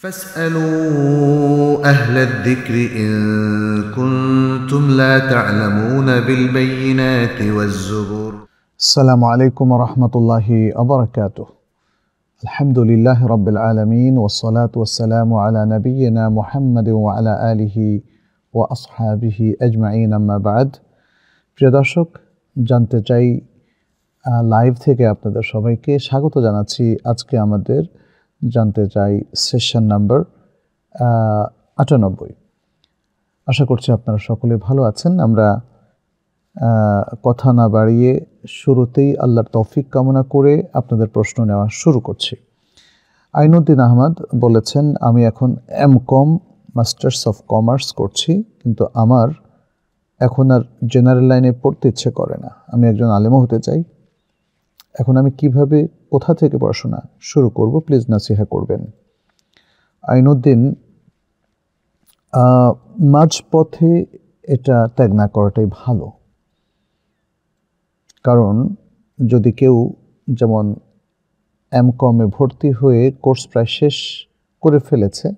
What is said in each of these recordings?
فاسألوا أهل الذكر إن كنتم لا تعلمون بالبينات والزبر السلام عليكم ورحمة الله وبركاته الحمد لله رب العالمين والصلاة والسلام على نبينا محمد وعلى آله وأصحابه أجمعين أما بعد প্রিয় জানতে চাই লাইভ থেকে আপনাদের সবাইকে স্বাগত জানাচ্ছি আজকে আমাদের জানতে চাই সেশন নাম্বার আটানব্বই আশা করছি আপনারা সকলে ভালো আছেন আমরা কথা না বাড়িয়ে শুরুতেই আল্লাহর তৌফিক কামনা করে আপনাদের প্রশ্ন নেওয়া শুরু করছি আইনুদ্দিন আহমদ বলেছেন আমি এখন M Com masters of commerce করছি কিন্তু আমার এখন আর জেনারেল লাইনে পড়তে ইচ্ছে করে না আমি একজন আলেমও হতে চাই এখন আমি কিভাবে কোথা থেকে পড়াশোনা শুরু করব প্লিজ নাসিহা করবেন আইনুদ্দিন মাঝপথে এটা ত্যাগ না করাটাই ভালো কারণ যদি কেউ যেমন এম কমে ভর্তি হয়ে কোর্স প্রায় শেষ করে ফেলেছে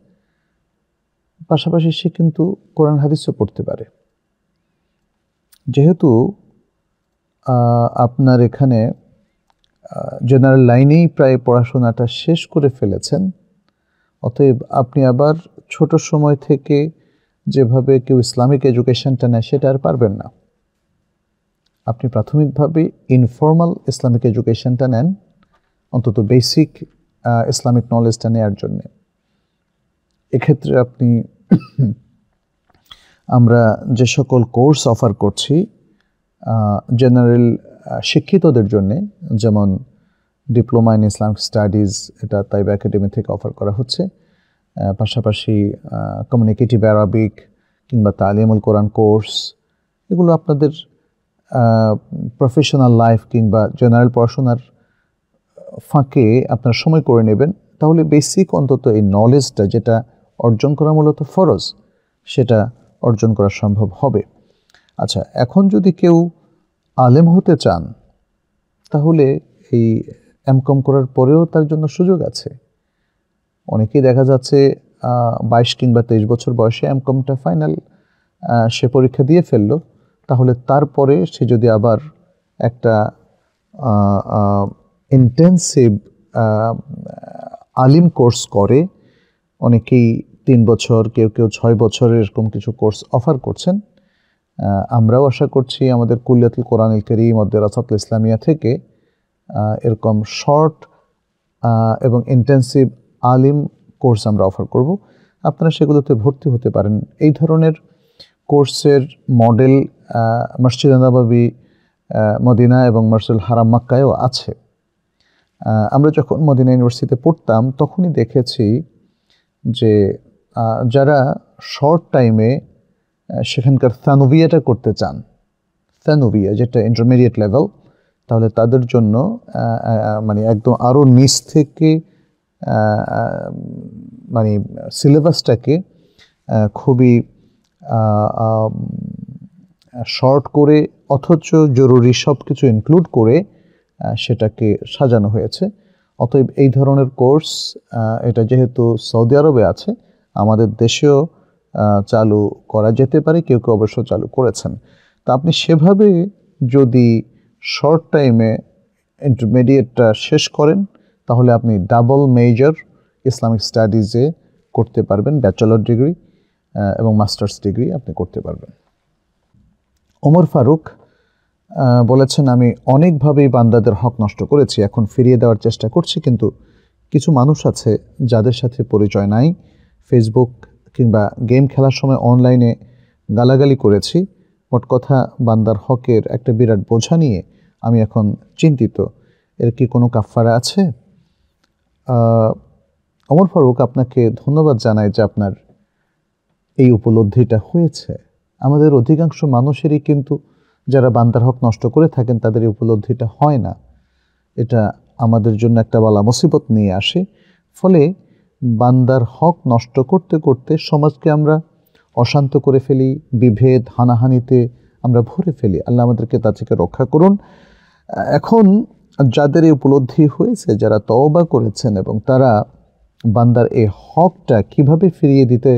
পাশাপাশি সে কিন্তু কোরআন হাদিসও পড়তে পারে যেহেতু আপনার এখানে জেনারেল লাইনেই প্রায় পড়াশোনাটা শেষ করে ফেলেছেন অতএব আপনি আবার ছোট সময় থেকে যেভাবে কেউ ইসলামিক এডুকেশনটা নেয় সেটা আর পারবেন না আপনি প্রাথমিকভাবে ইনফর্মাল ইসলামিক এডুকেশনটা নেন অন্তত বেসিক ইসলামিক নলেজটা নেওয়ার জন্যে এক্ষেত্রে আপনি আমরা যে সকল কোর্স অফার করছি জেনারেল শিক্ষিতদের জন্যে যেমন ডিপ্লোমা ইন ইসলামিক স্টাডিজ এটা তাইব একাডেমি থেকে অফার করা হচ্ছে পাশাপাশি কমিউনিকেটিভ অ্যারাবিক কিংবা তালিমুল কোরআন কোর্স এগুলো আপনাদের প্রফেশনাল লাইফ কিংবা জেনারেল পড়াশোনার ফাঁকে আপনার সময় করে নেবেন তাহলে বেসিক অন্তত এই নলেজটা যেটা অর্জন করা মূলত ফরজ সেটা অর্জন করা সম্ভব হবে আচ্ছা এখন যদি কেউ আলেম হতে চান তাহলে এই এম কম করার পরেও তার জন্য সুযোগ আছে অনেকেই দেখা যাচ্ছে বাইশ কিংবা তেইশ বছর বয়সে এম কমটা ফাইনাল সে পরীক্ষা দিয়ে ফেললো তাহলে তারপরে সে যদি আবার একটা ইন্টেন্সিভ আলিম কোর্স করে অনেকেই তিন বছর কেউ কেউ ছয় বছর এরকম কিছু কোর্স অফার করছেন আমরাও আশা করছি আমাদের কুল্লিয়াতুল কোরআন ইল করিম অদ্দেরাসাতুল ইসলামিয়া থেকে এরকম শর্ট এবং ইন্টেন্সিভ আলিম কোর্স আমরা অফার করব আপনারা সেগুলোতে ভর্তি হতে পারেন এই ধরনের কোর্সের মডেল মসজিদ নবাবি মদিনা এবং মার্সুল হারাম মাক্কায়ও আছে আমরা যখন মদিনা ইউনিভার্সিটিতে পড়তাম তখনই দেখেছি যে যারা শর্ট টাইমে সেখানকার সানোভিয়াটা করতে চান সানোভিয়া যেটা ইন্টারমিডিয়েট লেভেল তাহলে তাদের জন্য মানে একদম আরও নিচ থেকে মানে সিলেবাসটাকে খুবই শর্ট করে অথচ জরুরি সব কিছু ইনক্লুড করে সেটাকে সাজানো হয়েছে অতএব এই ধরনের কোর্স এটা যেহেতু সৌদি আরবে আছে আমাদের দেশেও চালু করা যেতে পারে কেউ কেউ অবশ্য চালু করেছেন তা আপনি সেভাবে যদি শর্ট টাইমে ইন্টারমিডিয়েটটা শেষ করেন তাহলে আপনি ডাবল মেজর ইসলামিক স্টাডিজে করতে পারবেন ব্যাচেলর ডিগ্রি এবং মাস্টার্স ডিগ্রি আপনি করতে পারবেন ওমর ফারুক বলেছেন আমি অনেকভাবেই বান্দাদের হক নষ্ট করেছি এখন ফিরিয়ে দেওয়ার চেষ্টা করছি কিন্তু কিছু মানুষ আছে যাদের সাথে পরিচয় নাই ফেসবুক কিংবা গেম খেলার সময় অনলাইনে গালাগালি করেছি মোট কথা বান্দার হকের একটা বিরাট বোঝা নিয়ে আমি এখন চিন্তিত এর কি কোনো কাফারা আছে অমর ফারুক আপনাকে ধন্যবাদ জানাই যে আপনার এই উপলব্ধিটা হয়েছে আমাদের অধিকাংশ মানুষেরই কিন্তু যারা বান্দার হক নষ্ট করে থাকেন তাদের এই উপলব্ধিটা হয় না এটা আমাদের জন্য একটা বালা মুসিবত নিয়ে আসে ফলে বান্দার হক নষ্ট করতে করতে সমাজকে আমরা অশান্ত করে ফেলি বিভেদ হানাহানিতে আমরা ভরে ফেলি আল্লাহ আমাদেরকে তা থেকে রক্ষা করুন এখন যাদের এই উপলব্ধি হয়েছে যারা তওবা করেছেন এবং তারা বান্দার এই হকটা কিভাবে ফিরিয়ে দিতে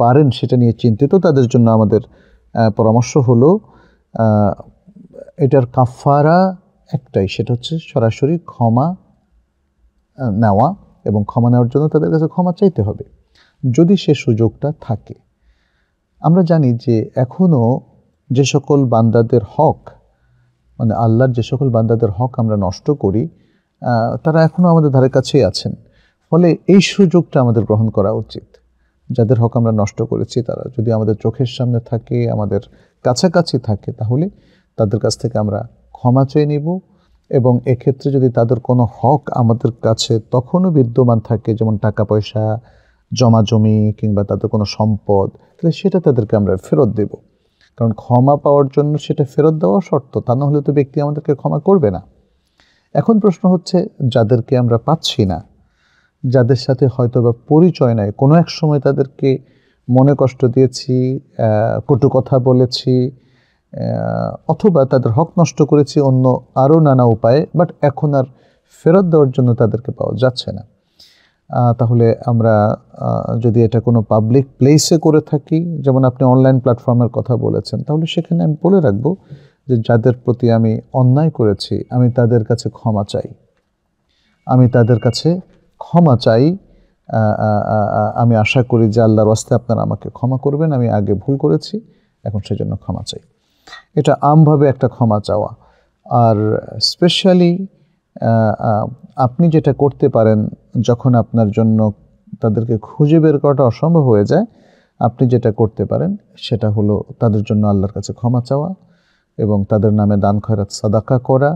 পারেন সেটা নিয়ে চিন্তিত তাদের জন্য আমাদের পরামর্শ হলো এটার কাফারা একটাই সেটা হচ্ছে সরাসরি ক্ষমা নেওয়া এবং ক্ষমা নেওয়ার জন্য তাদের কাছে ক্ষমা চাইতে হবে যদি সে সুযোগটা থাকে আমরা জানি যে এখনও যে সকল বান্দাদের হক মানে আল্লাহর যে সকল বান্দাদের হক আমরা নষ্ট করি তারা এখনও আমাদের ধারে কাছেই আছেন ফলে এই সুযোগটা আমাদের গ্রহণ করা উচিত যাদের হক আমরা নষ্ট করেছি তারা যদি আমাদের চোখের সামনে থাকে আমাদের কাছাকাছি থাকে তাহলে তাদের কাছ থেকে আমরা ক্ষমা চেয়ে নিব এবং এক্ষেত্রে যদি তাদের কোনো হক আমাদের কাছে তখনও বিদ্যমান থাকে যেমন টাকা পয়সা জমা জমি কিংবা তাদের কোনো সম্পদ তাহলে সেটা তাদেরকে আমরা ফেরত দেব কারণ ক্ষমা পাওয়ার জন্য সেটা ফেরত দেওয়া শর্ত তা না হলে তো ব্যক্তি আমাদেরকে ক্ষমা করবে না এখন প্রশ্ন হচ্ছে যাদেরকে আমরা পাচ্ছি না যাদের সাথে হয়তো বা পরিচয় নাই কোনো এক সময় তাদেরকে মনে কষ্ট দিয়েছি কটু কথা বলেছি অথবা তাদের হক নষ্ট করেছি অন্য আরও নানা উপায়ে বাট এখন আর ফেরত দেওয়ার জন্য তাদেরকে পাওয়া যাচ্ছে না তাহলে আমরা যদি এটা কোনো পাবলিক প্লেসে করে থাকি যেমন আপনি অনলাইন প্ল্যাটফর্মের কথা বলেছেন তাহলে সেখানে আমি বলে রাখব যে যাদের প্রতি আমি অন্যায় করেছি আমি তাদের কাছে ক্ষমা চাই আমি তাদের কাছে ক্ষমা চাই আমি আশা করি যে আল্লাহর ওয়াস্তে আপনারা আমাকে ক্ষমা করবেন আমি আগে ভুল করেছি এখন সেজন্য ক্ষমা চাই এটা আমভাবে একটা ক্ষমা চাওয়া আর স্পেশালি আপনি যেটা করতে পারেন যখন আপনার জন্য তাদেরকে খুঁজে বের করাটা অসম্ভব হয়ে যায় আপনি যেটা করতে পারেন সেটা হলো তাদের জন্য আল্লাহর কাছে ক্ষমা চাওয়া এবং তাদের নামে দান খয়রাত সাদাকা করা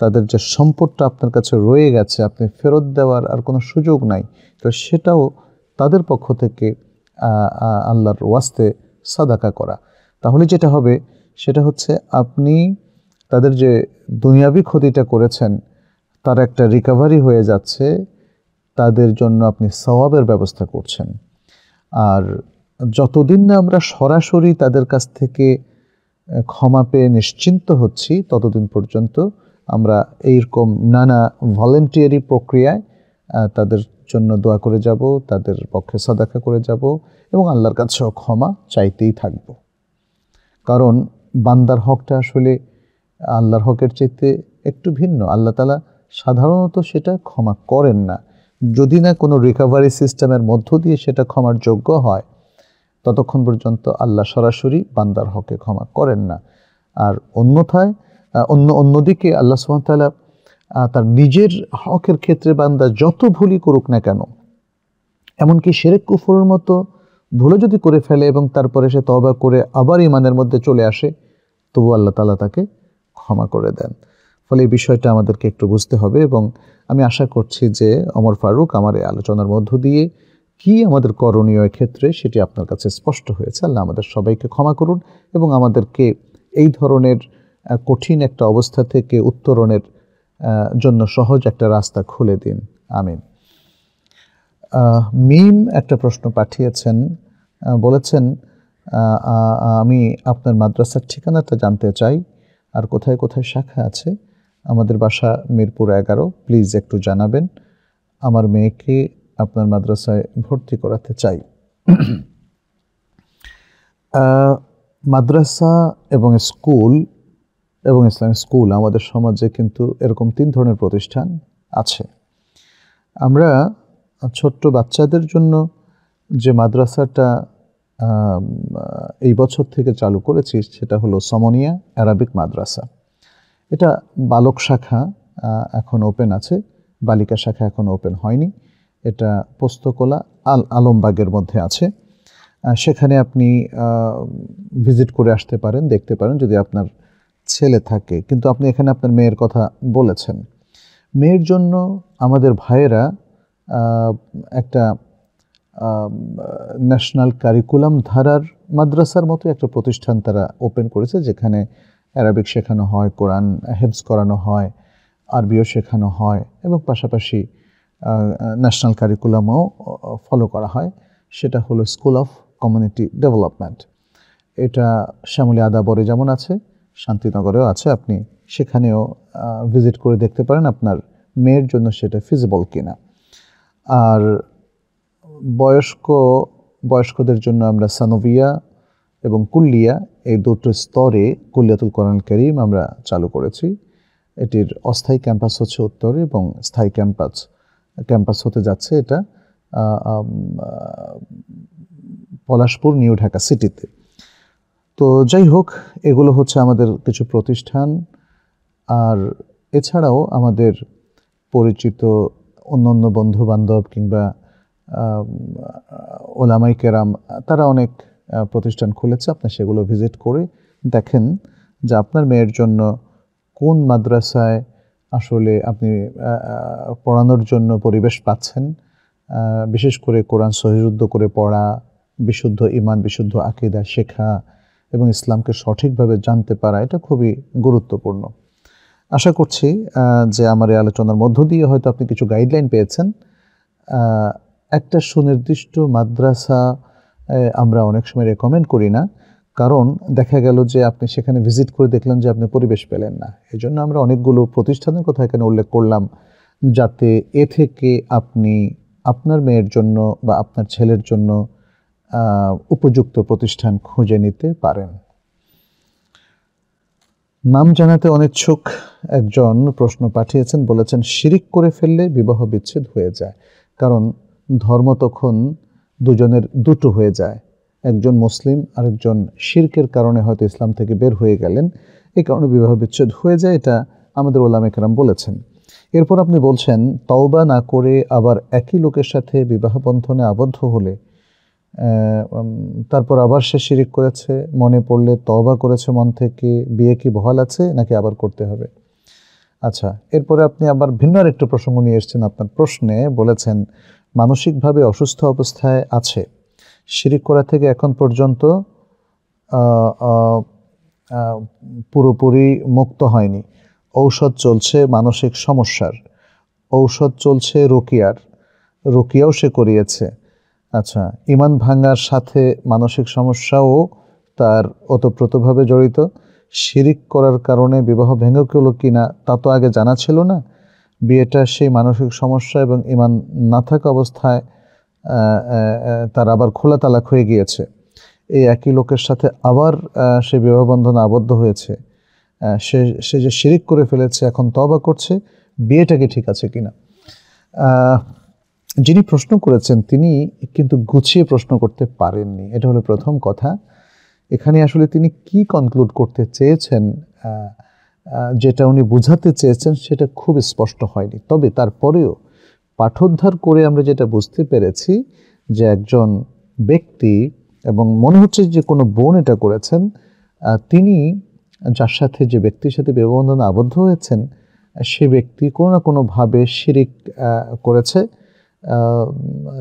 তাদের যে সম্পদটা আপনার কাছে রয়ে গেছে আপনি ফেরত দেওয়ার আর কোনো সুযোগ নাই তো সেটাও তাদের পক্ষ থেকে আল্লাহর ওয়াস্তে সাদাকা করা তাহলে যেটা হবে সেটা হচ্ছে আপনি তাদের যে দুনিয়াবি ক্ষতিটা করেছেন তার একটা রিকাভারি হয়ে যাচ্ছে তাদের জন্য আপনি সবাবের ব্যবস্থা করছেন আর যতদিন না আমরা সরাসরি তাদের কাছ থেকে ক্ষমা পেয়ে নিশ্চিন্ত হচ্ছি ততদিন পর্যন্ত আমরা এইরকম নানা ভলেন্টিয়ারি প্রক্রিয়ায় তাদের জন্য দোয়া করে যাব তাদের পক্ষে সদাখা করে যাব এবং আল্লাহর কাছেও ক্ষমা চাইতেই থাকব কারণ বান্দার হকটা আসলে আল্লাহর হকের চাইতে একটু ভিন্ন আল্লাহ তালা সাধারণত সেটা ক্ষমা করেন না যদি না কোনো রিকাভারি সিস্টেমের মধ্য দিয়ে সেটা ক্ষমার যোগ্য হয় ততক্ষণ পর্যন্ত আল্লাহ সরাসরি বান্দার হকে ক্ষমা করেন না আর অন্যথায় অন্য অন্যদিকে আল্লাহ সুমতালা তার নিজের হকের ক্ষেত্রে বান্দা যত ভুলই করুক না কেন এমনকি সেরেক কুফরের মতো ভুলে যদি করে ফেলে এবং তারপরে সে তবা করে আবার ইমানের মধ্যে চলে আসে তবু আল্লাহ তালা তাকে ক্ষমা করে দেন ফলে এই বিষয়টা আমাদেরকে একটু বুঝতে হবে এবং আমি আশা করছি যে অমর ফারুক আমার এই আলোচনার মধ্য দিয়ে কি আমাদের করণীয় ক্ষেত্রে সেটি আপনার কাছে স্পষ্ট হয়েছে আল্লাহ আমাদের সবাইকে ক্ষমা করুন এবং আমাদেরকে এই ধরনের কঠিন একটা অবস্থা থেকে উত্তরণের জন্য সহজ একটা রাস্তা খুলে দিন আমিন মিম একটা প্রশ্ন পাঠিয়েছেন বলেছেন আমি আপনার মাদ্রাসার ঠিকানাটা জানতে চাই আর কোথায় কোথায় শাখা আছে আমাদের বাসা মিরপুর এগারো প্লিজ একটু জানাবেন আমার মেয়েকে আপনার মাদ্রাসায় ভর্তি করাতে চাই মাদ্রাসা এবং স্কুল এবং ইসলামিক স্কুল আমাদের সমাজে কিন্তু এরকম তিন ধরনের প্রতিষ্ঠান আছে আমরা ছোট্ট বাচ্চাদের জন্য যে মাদ্রাসাটা এই বছর থেকে চালু করেছি সেটা হলো সমনিয়া অ্যারাবিক মাদ্রাসা এটা বালক শাখা এখন ওপেন আছে বালিকা শাখা এখন ওপেন হয়নি এটা পোস্তকলা আল আলমবাগের মধ্যে আছে সেখানে আপনি ভিজিট করে আসতে পারেন দেখতে পারেন যদি আপনার ছেলে থাকে কিন্তু আপনি এখানে আপনার মেয়ের কথা বলেছেন মেয়ের জন্য আমাদের ভাইয়েরা একটা ন্যাশনাল কারিকুলাম ধারার মাদ্রাসার মতো একটা প্রতিষ্ঠান তারা ওপেন করেছে যেখানে অ্যারাবিক শেখানো হয় কোরআন হেফজ করানো হয় আরবিও শেখানো হয় এবং পাশাপাশি ন্যাশনাল কারিকুলামও ফলো করা হয় সেটা হলো স্কুল অফ কমিউনিটি ডেভেলপমেন্ট এটা শ্যামলী আদাবরে যেমন আছে শান্তিনগরেও আছে আপনি সেখানেও ভিজিট করে দেখতে পারেন আপনার মেয়ের জন্য সেটা ফিজিবল কিনা আর বয়স্ক বয়স্কদের জন্য আমরা সানোভিয়া এবং কুল্লিয়া এই দুটো স্তরে কুল্লিয়াতুল কোরআন করিম আমরা চালু করেছি এটির অস্থায়ী ক্যাম্পাস হচ্ছে উত্তরে এবং স্থায়ী ক্যাম্পাস ক্যাম্পাস হতে যাচ্ছে এটা পলাশপুর নিউ ঢাকা সিটিতে তো যাই হোক এগুলো হচ্ছে আমাদের কিছু প্রতিষ্ঠান আর এছাড়াও আমাদের পরিচিত অন্য অন্য বন্ধু বান্ধব কিংবা ওলামাই কেরাম তারা অনেক প্রতিষ্ঠান খুলেছে আপনি সেগুলো ভিজিট করে দেখেন যে আপনার মেয়ের জন্য কোন মাদ্রাসায় আসলে আপনি পড়ানোর জন্য পরিবেশ পাচ্ছেন বিশেষ করে কোরআন সহিযুদ্ধ করে পড়া বিশুদ্ধ ইমান বিশুদ্ধ আকিদা শেখা এবং ইসলামকে সঠিকভাবে জানতে পারা এটা খুবই গুরুত্বপূর্ণ আশা করছি যে আমার এই আলোচনার মধ্য দিয়ে হয়তো আপনি কিছু গাইডলাইন পেয়েছেন একটা সুনির্দিষ্ট মাদ্রাসা আমরা অনেক সময় রেকমেন্ড করি না কারণ দেখা গেল যে আপনি সেখানে ভিজিট করে দেখলেন যে আপনি পরিবেশ পেলেন না এই জন্য আমরা অনেকগুলো প্রতিষ্ঠানের কথা এখানে উল্লেখ করলাম যাতে এ থেকে আপনি আপনার মেয়ের জন্য বা আপনার ছেলের জন্য উপযুক্ত প্রতিষ্ঠান খুঁজে নিতে পারেন নাম জানাতে অনিচ্ছুক একজন প্রশ্ন পাঠিয়েছেন বলেছেন শিরিক করে ফেললে বিবাহ বিচ্ছেদ হয়ে যায় কারণ ধর্ম তখন দুজনের দুটো হয়ে যায় একজন মুসলিম আরেকজন শির্কের কারণে হয়তো ইসলাম থেকে বের হয়ে গেলেন এই কারণে বিবাহ বিচ্ছেদ হয়ে যায় এটা আমাদের ওলাম একরাম বলেছেন এরপর আপনি বলছেন তওবা না করে আবার একই লোকের সাথে বিবাহ বন্ধনে আবদ্ধ হলে তারপর আবার সে শিরিক করেছে মনে পড়লে তওবা করেছে মন থেকে বিয়ে কি বহাল আছে নাকি আবার করতে হবে আচ্ছা এরপরে আপনি আবার ভিন্ন আর একটা প্রসঙ্গ নিয়ে এসছেন আপনার প্রশ্নে বলেছেন মানসিকভাবে অসুস্থ অবস্থায় আছে শিরিক করা থেকে এখন পর্যন্ত পুরোপুরি মুক্ত হয়নি ঔষধ চলছে মানসিক সমস্যার ঔষধ চলছে রোকিয়ার রোকিয়াও সে করিয়েছে আচ্ছা ইমান ভাঙ্গার সাথে মানসিক সমস্যাও তার ওতপ্রোতভাবে জড়িত শিরিক করার কারণে বিবাহ ভেঙে গেল কি না তা তো আগে জানা ছিল না বিয়েটা সেই মানসিক সমস্যা এবং ইমান না থাকা অবস্থায় তার আবার খোলা তালাক হয়ে গিয়েছে এই একই লোকের সাথে আবার সে বিবাহ বন্ধনে আবদ্ধ হয়েছে সে সে যে শিরিক করে ফেলেছে এখন তবা করছে বিয়েটাকে ঠিক আছে কিনা যিনি প্রশ্ন করেছেন তিনি কিন্তু গুছিয়ে প্রশ্ন করতে পারেননি এটা হলো প্রথম কথা এখানে আসলে তিনি কি কনক্লুড করতে চেয়েছেন যেটা উনি বোঝাতে চেয়েছেন সেটা খুব স্পষ্ট হয়নি তবে তারপরেও পাঠোদ্ধার করে আমরা যেটা বুঝতে পেরেছি যে একজন ব্যক্তি এবং মনে হচ্ছে যে কোনো বোন এটা করেছেন তিনি যার সাথে যে ব্যক্তির সাথে বিবাহবন্ধনে আবদ্ধ হয়েছেন সে ব্যক্তি কোনো না কোনোভাবে শিরিক করেছে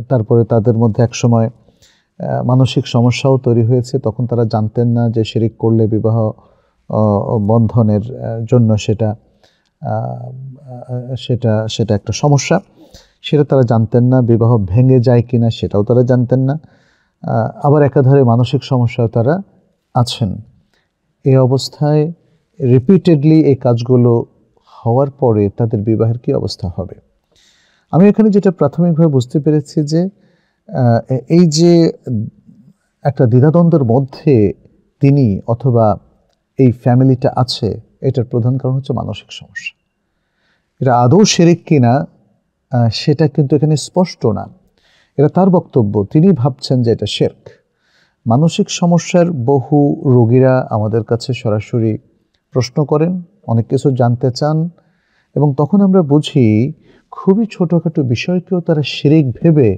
তারপরে তাদের মধ্যে এক সময় মানসিক সমস্যাও তৈরি হয়েছে তখন তারা জানতেন না যে শিরিক করলে বিবাহ বন্ধনের জন্য সেটা সেটা সেটা একটা সমস্যা সেটা তারা জানতেন না বিবাহ ভেঙে যায় কি না সেটাও তারা জানতেন না আবার একাধারে মানসিক সমস্যাও তারা আছেন এই অবস্থায় রিপিটেডলি এই কাজগুলো হওয়ার পরে তাদের বিবাহের কি অবস্থা হবে আমি এখানে যেটা প্রাথমিকভাবে বুঝতে পেরেছি যে এই যে একটা দ্বিধাদ্বন্দ্বের মধ্যে তিনি অথবা এই ফ্যামিলিটা আছে এটার প্রধান কারণ হচ্ছে মানসিক সমস্যা এটা আদৌ সেরেক কিনা সেটা কিন্তু এখানে স্পষ্ট না এটা তার বক্তব্য তিনি ভাবছেন যে এটা শেরক মানসিক সমস্যার বহু রোগীরা আমাদের কাছে সরাসরি প্রশ্ন করেন অনেক কিছু জানতে চান এবং তখন আমরা বুঝি খুবই ছোটোখাটো বিষয়কেও তারা শিরিক ভেবে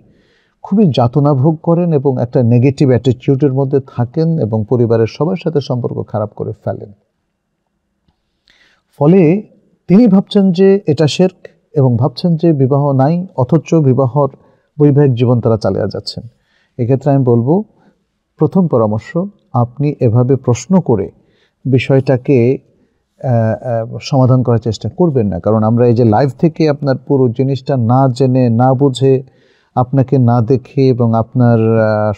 খুবই যাতনা ভোগ করেন এবং একটা নেগেটিভ অ্যাটিটিউডের মধ্যে থাকেন এবং পরিবারের সবার সাথে সম্পর্ক খারাপ করে ফেলেন ফলে তিনি ভাবছেন যে এটা শেরক এবং ভাবছেন যে বিবাহ নাই অথচ বিবাহর বৈবাহিক জীবন তারা চালিয়ে যাচ্ছেন এক্ষেত্রে আমি বলবো প্রথম পরামর্শ আপনি এভাবে প্রশ্ন করে বিষয়টাকে সমাধান করার চেষ্টা করবেন না কারণ আমরা এই যে লাইভ থেকে আপনার পুরো জিনিসটা না জেনে না বুঝে আপনাকে না দেখে এবং আপনার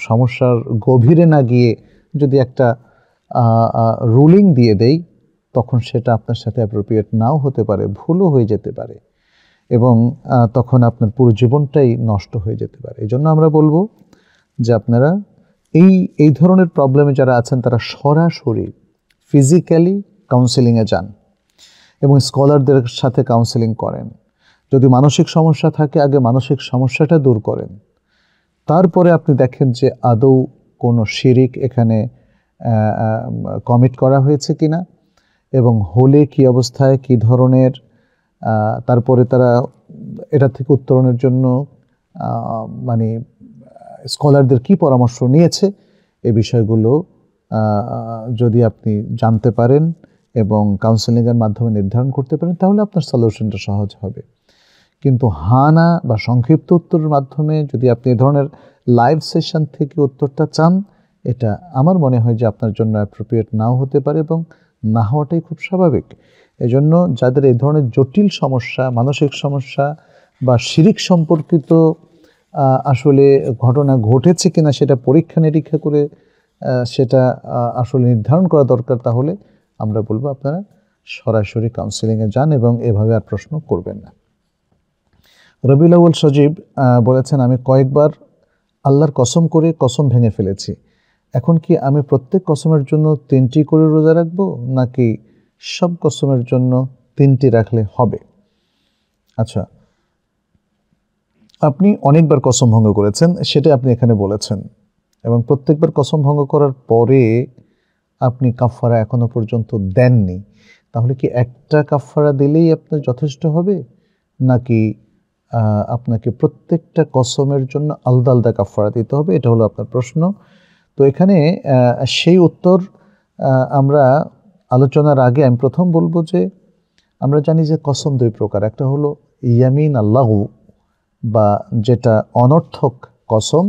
সমস্যার গভীরে না গিয়ে যদি একটা রুলিং দিয়ে দেই তখন সেটা আপনার সাথে অ্যাপ্রোপ্রিয়েট নাও হতে পারে ভুলও হয়ে যেতে পারে এবং তখন আপনার পুরো জীবনটাই নষ্ট হয়ে যেতে পারে এই জন্য আমরা বলবো যে আপনারা এই এই ধরনের প্রবলেমে যারা আছেন তারা সরাসরি ফিজিক্যালি কাউন্সেলিংয়ে যান এবং স্কলারদের সাথে কাউন্সেলিং করেন যদি মানসিক সমস্যা থাকে আগে মানসিক সমস্যাটা দূর করেন তারপরে আপনি দেখেন যে আদৌ কোনো শিরিক এখানে কমিট করা হয়েছে কি না এবং হলে কি অবস্থায় কি ধরনের তারপরে তারা এটা থেকে উত্তরণের জন্য মানে স্কলারদের কি পরামর্শ নিয়েছে এ বিষয়গুলো যদি আপনি জানতে পারেন এবং কাউন্সেলিংয়ের মাধ্যমে নির্ধারণ করতে পারেন তাহলে আপনার সলিউশনটা সহজ হবে কিন্তু হানা বা সংক্ষিপ্ত উত্তরের মাধ্যমে যদি আপনি এ ধরনের লাইভ সেশন থেকে উত্তরটা চান এটা আমার মনে হয় যে আপনার জন্য অ্যাপ্রোপ্রিয়েট নাও হতে পারে এবং না হওয়াটাই খুব স্বাভাবিক এজন্য যাদের এই ধরনের জটিল সমস্যা মানসিক সমস্যা বা শিরিক সম্পর্কিত আসলে ঘটনা ঘটেছে কিনা সেটা পরীক্ষা নিরীক্ষা করে সেটা আসলে নির্ধারণ করা দরকার তাহলে আমরা বলবো আপনারা সরাসরি কাউন্সিলিংয়ে যান এবং এভাবে আর প্রশ্ন করবেন না রবিউল আউল সজীব বলেছেন আমি কয়েকবার আল্লাহর কসম করে কসম ভেঙে ফেলেছি এখন কি আমি প্রত্যেক কসমের জন্য তিনটি করে রোজা রাখবো নাকি সব কসমের জন্য তিনটি রাখলে হবে আচ্ছা আপনি অনেকবার কসম ভঙ্গ করেছেন সেটা আপনি এখানে বলেছেন এবং প্রত্যেকবার কসম ভঙ্গ করার পরে আপনি কাফারা এখনো পর্যন্ত দেননি তাহলে কি একটা কাফারা দিলেই আপনার যথেষ্ট হবে নাকি আপনাকে প্রত্যেকটা কসমের জন্য আলাদা আলাদা কাফারা দিতে হবে এটা হলো আপনার প্রশ্ন তো এখানে সেই উত্তর আমরা আলোচনার আগে আমি প্রথম বলবো যে আমরা জানি যে কসম দুই প্রকার একটা হলো ইয়ামিন আল্লাহু বা যেটা অনর্থক কসম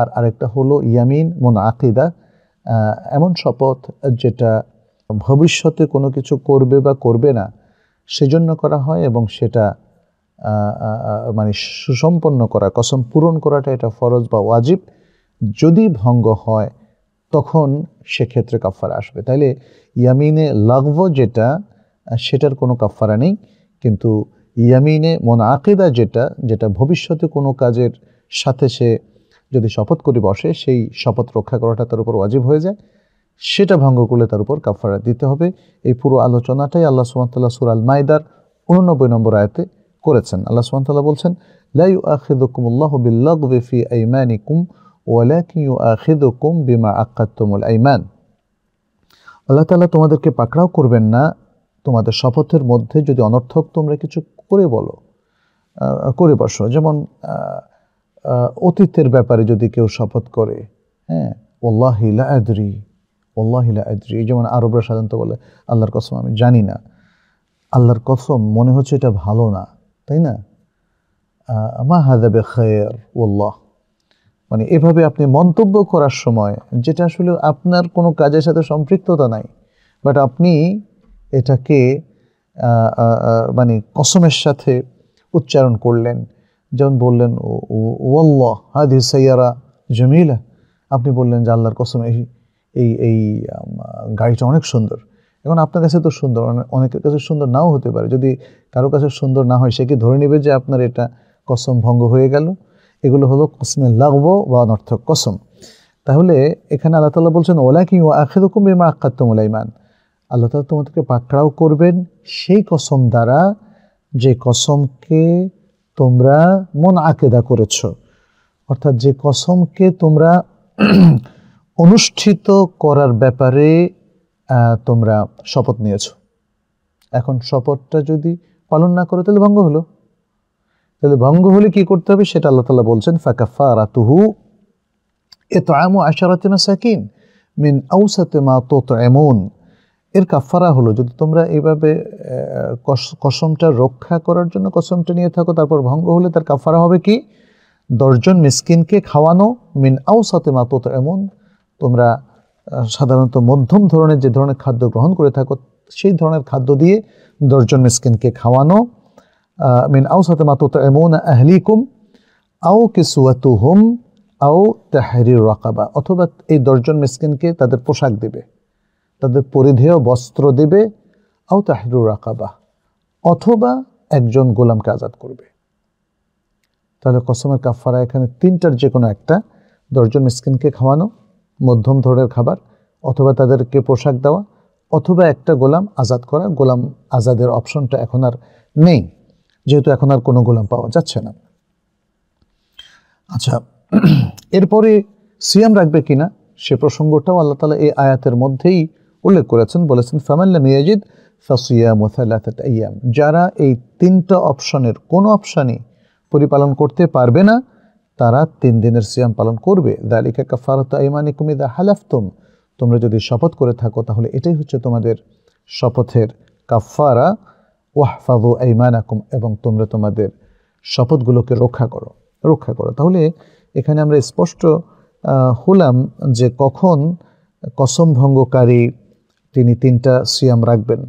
আর আরেকটা হলো ইয়ামিন মন আকিদা এমন শপথ যেটা ভবিষ্যতে কোনো কিছু করবে বা করবে না সেজন্য করা হয় এবং সেটা মানে সুসম্পন্ন করা কসম পূরণ করাটা এটা ফরজ বা ওয়াজিব যদি ভঙ্গ হয় তখন সেক্ষেত্রে কাফারা আসবে তাইলে ইয়ামিনে লাগব যেটা সেটার কোনো কাফারা নেই কিন্তু ইয়ামিনে আকেদা যেটা যেটা ভবিষ্যতে কোনো কাজের সাথে সে যদি শপথ করে বসে সেই শপথ রক্ষা করাটা তার উপর ওয়াজিব হয়ে যায় সেটা ভঙ্গ করলে তার উপর কাফারা দিতে হবে এই পুরো আলোচনাটাই আল্লাহ সুমতাল্লাহ সুরাল মাইদার উননব্বই নম্বর আয়তে করেছেন আল্লাহ সুবহানাহু বলছেন লা ইউআখিযুকুমুল্লাহু বিল্লাগবি ফি আইমানিকুম ওয়ালাকিন ইউআখিযুকুম বিমা আক্কাদতুমুল আইমান আল্লাহ তাআলা তোমাদেরকে পাকড়াও করবেন না তোমাদের শপথের মধ্যে যদি অনর্থক তোমরা কিছু করে বলো করে বসো যেমন অতীতের ব্যাপারে যদি কেউ শপথ করে হ্যাঁ ওল্লাহিলা আদরি ওল্লাহিলা আদরি যেমন আরবরা সাধারণত বলে আল্লাহর কসম আমি জানি না আল্লাহর কসম মনে হচ্ছে এটা ভালো না তাই না মা হাজাবে খায়ের ওল্লাহ মানে এভাবে আপনি মন্তব্য করার সময় যেটা আসলে আপনার কোনো কাজের সাথে সম্পৃক্ততা নাই বাট আপনি এটাকে মানে কসমের সাথে উচ্চারণ করলেন যেমন বললেন ওল্লাহ হাদি সাইয়ারা জমিলা আপনি বললেন যে আল্লাহর কসম এই এই গাড়িটা অনেক সুন্দর এখন আপনার কাছে তো সুন্দর অনেকের কাছে সুন্দর নাও হতে পারে যদি কারো কাছে সুন্দর না হয় সে কি ধরে নেবে যে আপনার এটা কসম ভঙ্গ হয়ে গেল এগুলো হলো কসমে লাগব বা অনর্থক কসম তাহলে এখানে আল্লাহ তালা বলছেন ওলা কি আখেদকুম বেমা আক্কাত্তমুলা ইমান আল্লাহ তালা তোমাদেরকে পাকড়াও করবেন সেই কসম দ্বারা যে কসমকে তোমরা মন আকেদা করেছ অর্থাৎ যে কসমকে তোমরা অনুষ্ঠিত করার ব্যাপারে তোমরা শপথ নিয়েছ এখন শপথটা যদি পালন না করো তাহলে ভঙ্গ হলো তাহলে ভঙ্গ হলে কি করতে হবে সেটা আল্লাহ তালা বলছেন ফারা তুহু এ তো এম আশারাতে মাসাকিন মিন আউসাতে মা তো তো এমন এর কাফারা হলো যদি তোমরা এইভাবে কসমটা রক্ষা করার জন্য কসমটা নিয়ে থাকো তারপর ভঙ্গ হলে তার কাফারা হবে কি দশজন মিসকিনকে খাওয়ানো মিন আউসাতে মা তো তো এমন তোমরা সাধারণত মধ্যম ধরনের যে ধরনের খাদ্য গ্রহণ করে থাকো সেই ধরনের খাদ্য দিয়ে দশজন মিসকিনকে খাওয়ানো মিন আও সাথে মাতো এমন আহলিকুম আও হোম আও তাহারির রাকাবা অথবা এই দশজন মিসকিনকে তাদের পোশাক দেবে তাদের পরিধেয় বস্ত্র দেবে আও তাহিরুর রাকাবা অথবা একজন গোলামকে আজাদ করবে তাহলে কসমের কাফারা এখানে তিনটার যে কোনো একটা দশজন মিসকিনকে খাওয়ানো মধ্যম ধরনের খাবার অথবা তাদেরকে পোশাক দেওয়া অথবা একটা গোলাম আজাদ করা গোলাম আজাদের অপশনটা এখন আর নেই যেহেতু এখন আর কোনো গোলাম পাওয়া যাচ্ছে না আচ্ছা এরপরে সিয়াম রাখবে কিনা সে প্রসঙ্গটাও আল্লাহ তালা এই আয়াতের মধ্যেই উল্লেখ করেছেন বলেছেন ফামাল্লা মিয়াজিদ ফাসিয়াম ওথালাতাম যারা এই তিনটা অপশনের কোনো অপশানই পরিপালন করতে পারবে না তারা তিন দিনের সিয়াম পালন করবে দালিকা কাফারত আইমানি কুমিদা হালাফতুম তোমরা যদি শপথ করে থাকো তাহলে এটাই হচ্ছে তোমাদের শপথের কাফারা ওয়াহফাদু আইমান আকুম এবং তোমরা তোমাদের শপথগুলোকে রক্ষা করো রক্ষা করো তাহলে এখানে আমরা স্পষ্ট হলাম যে কখন কসম ভঙ্গকারী তিনি তিনটা সিয়াম রাখবেন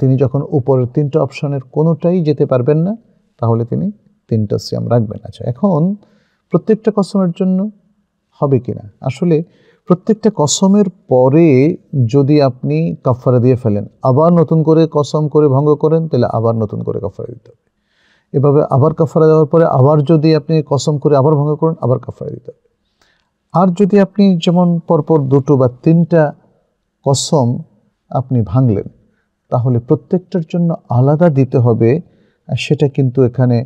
তিনি যখন উপরের তিনটা অপশনের কোনোটাই যেতে পারবেন না তাহলে তিনি তিনটা সিয়াম রাখবেন আচ্ছা এখন প্রত্যেকটা কসমের জন্য হবে কি না আসলে প্রত্যেকটা কসমের পরে যদি আপনি কাফারা দিয়ে ফেলেন আবার নতুন করে কসম করে ভঙ্গ করেন তাহলে আবার নতুন করে কাফারা দিতে হবে এভাবে আবার কাফারা দেওয়ার পরে আবার যদি আপনি কসম করে আবার ভঙ্গ করেন আবার কাফারা দিতে হবে আর যদি আপনি যেমন পরপর দুটো বা তিনটা কসম আপনি ভাঙলেন তাহলে প্রত্যেকটার জন্য আলাদা দিতে হবে সেটা কিন্তু এখানে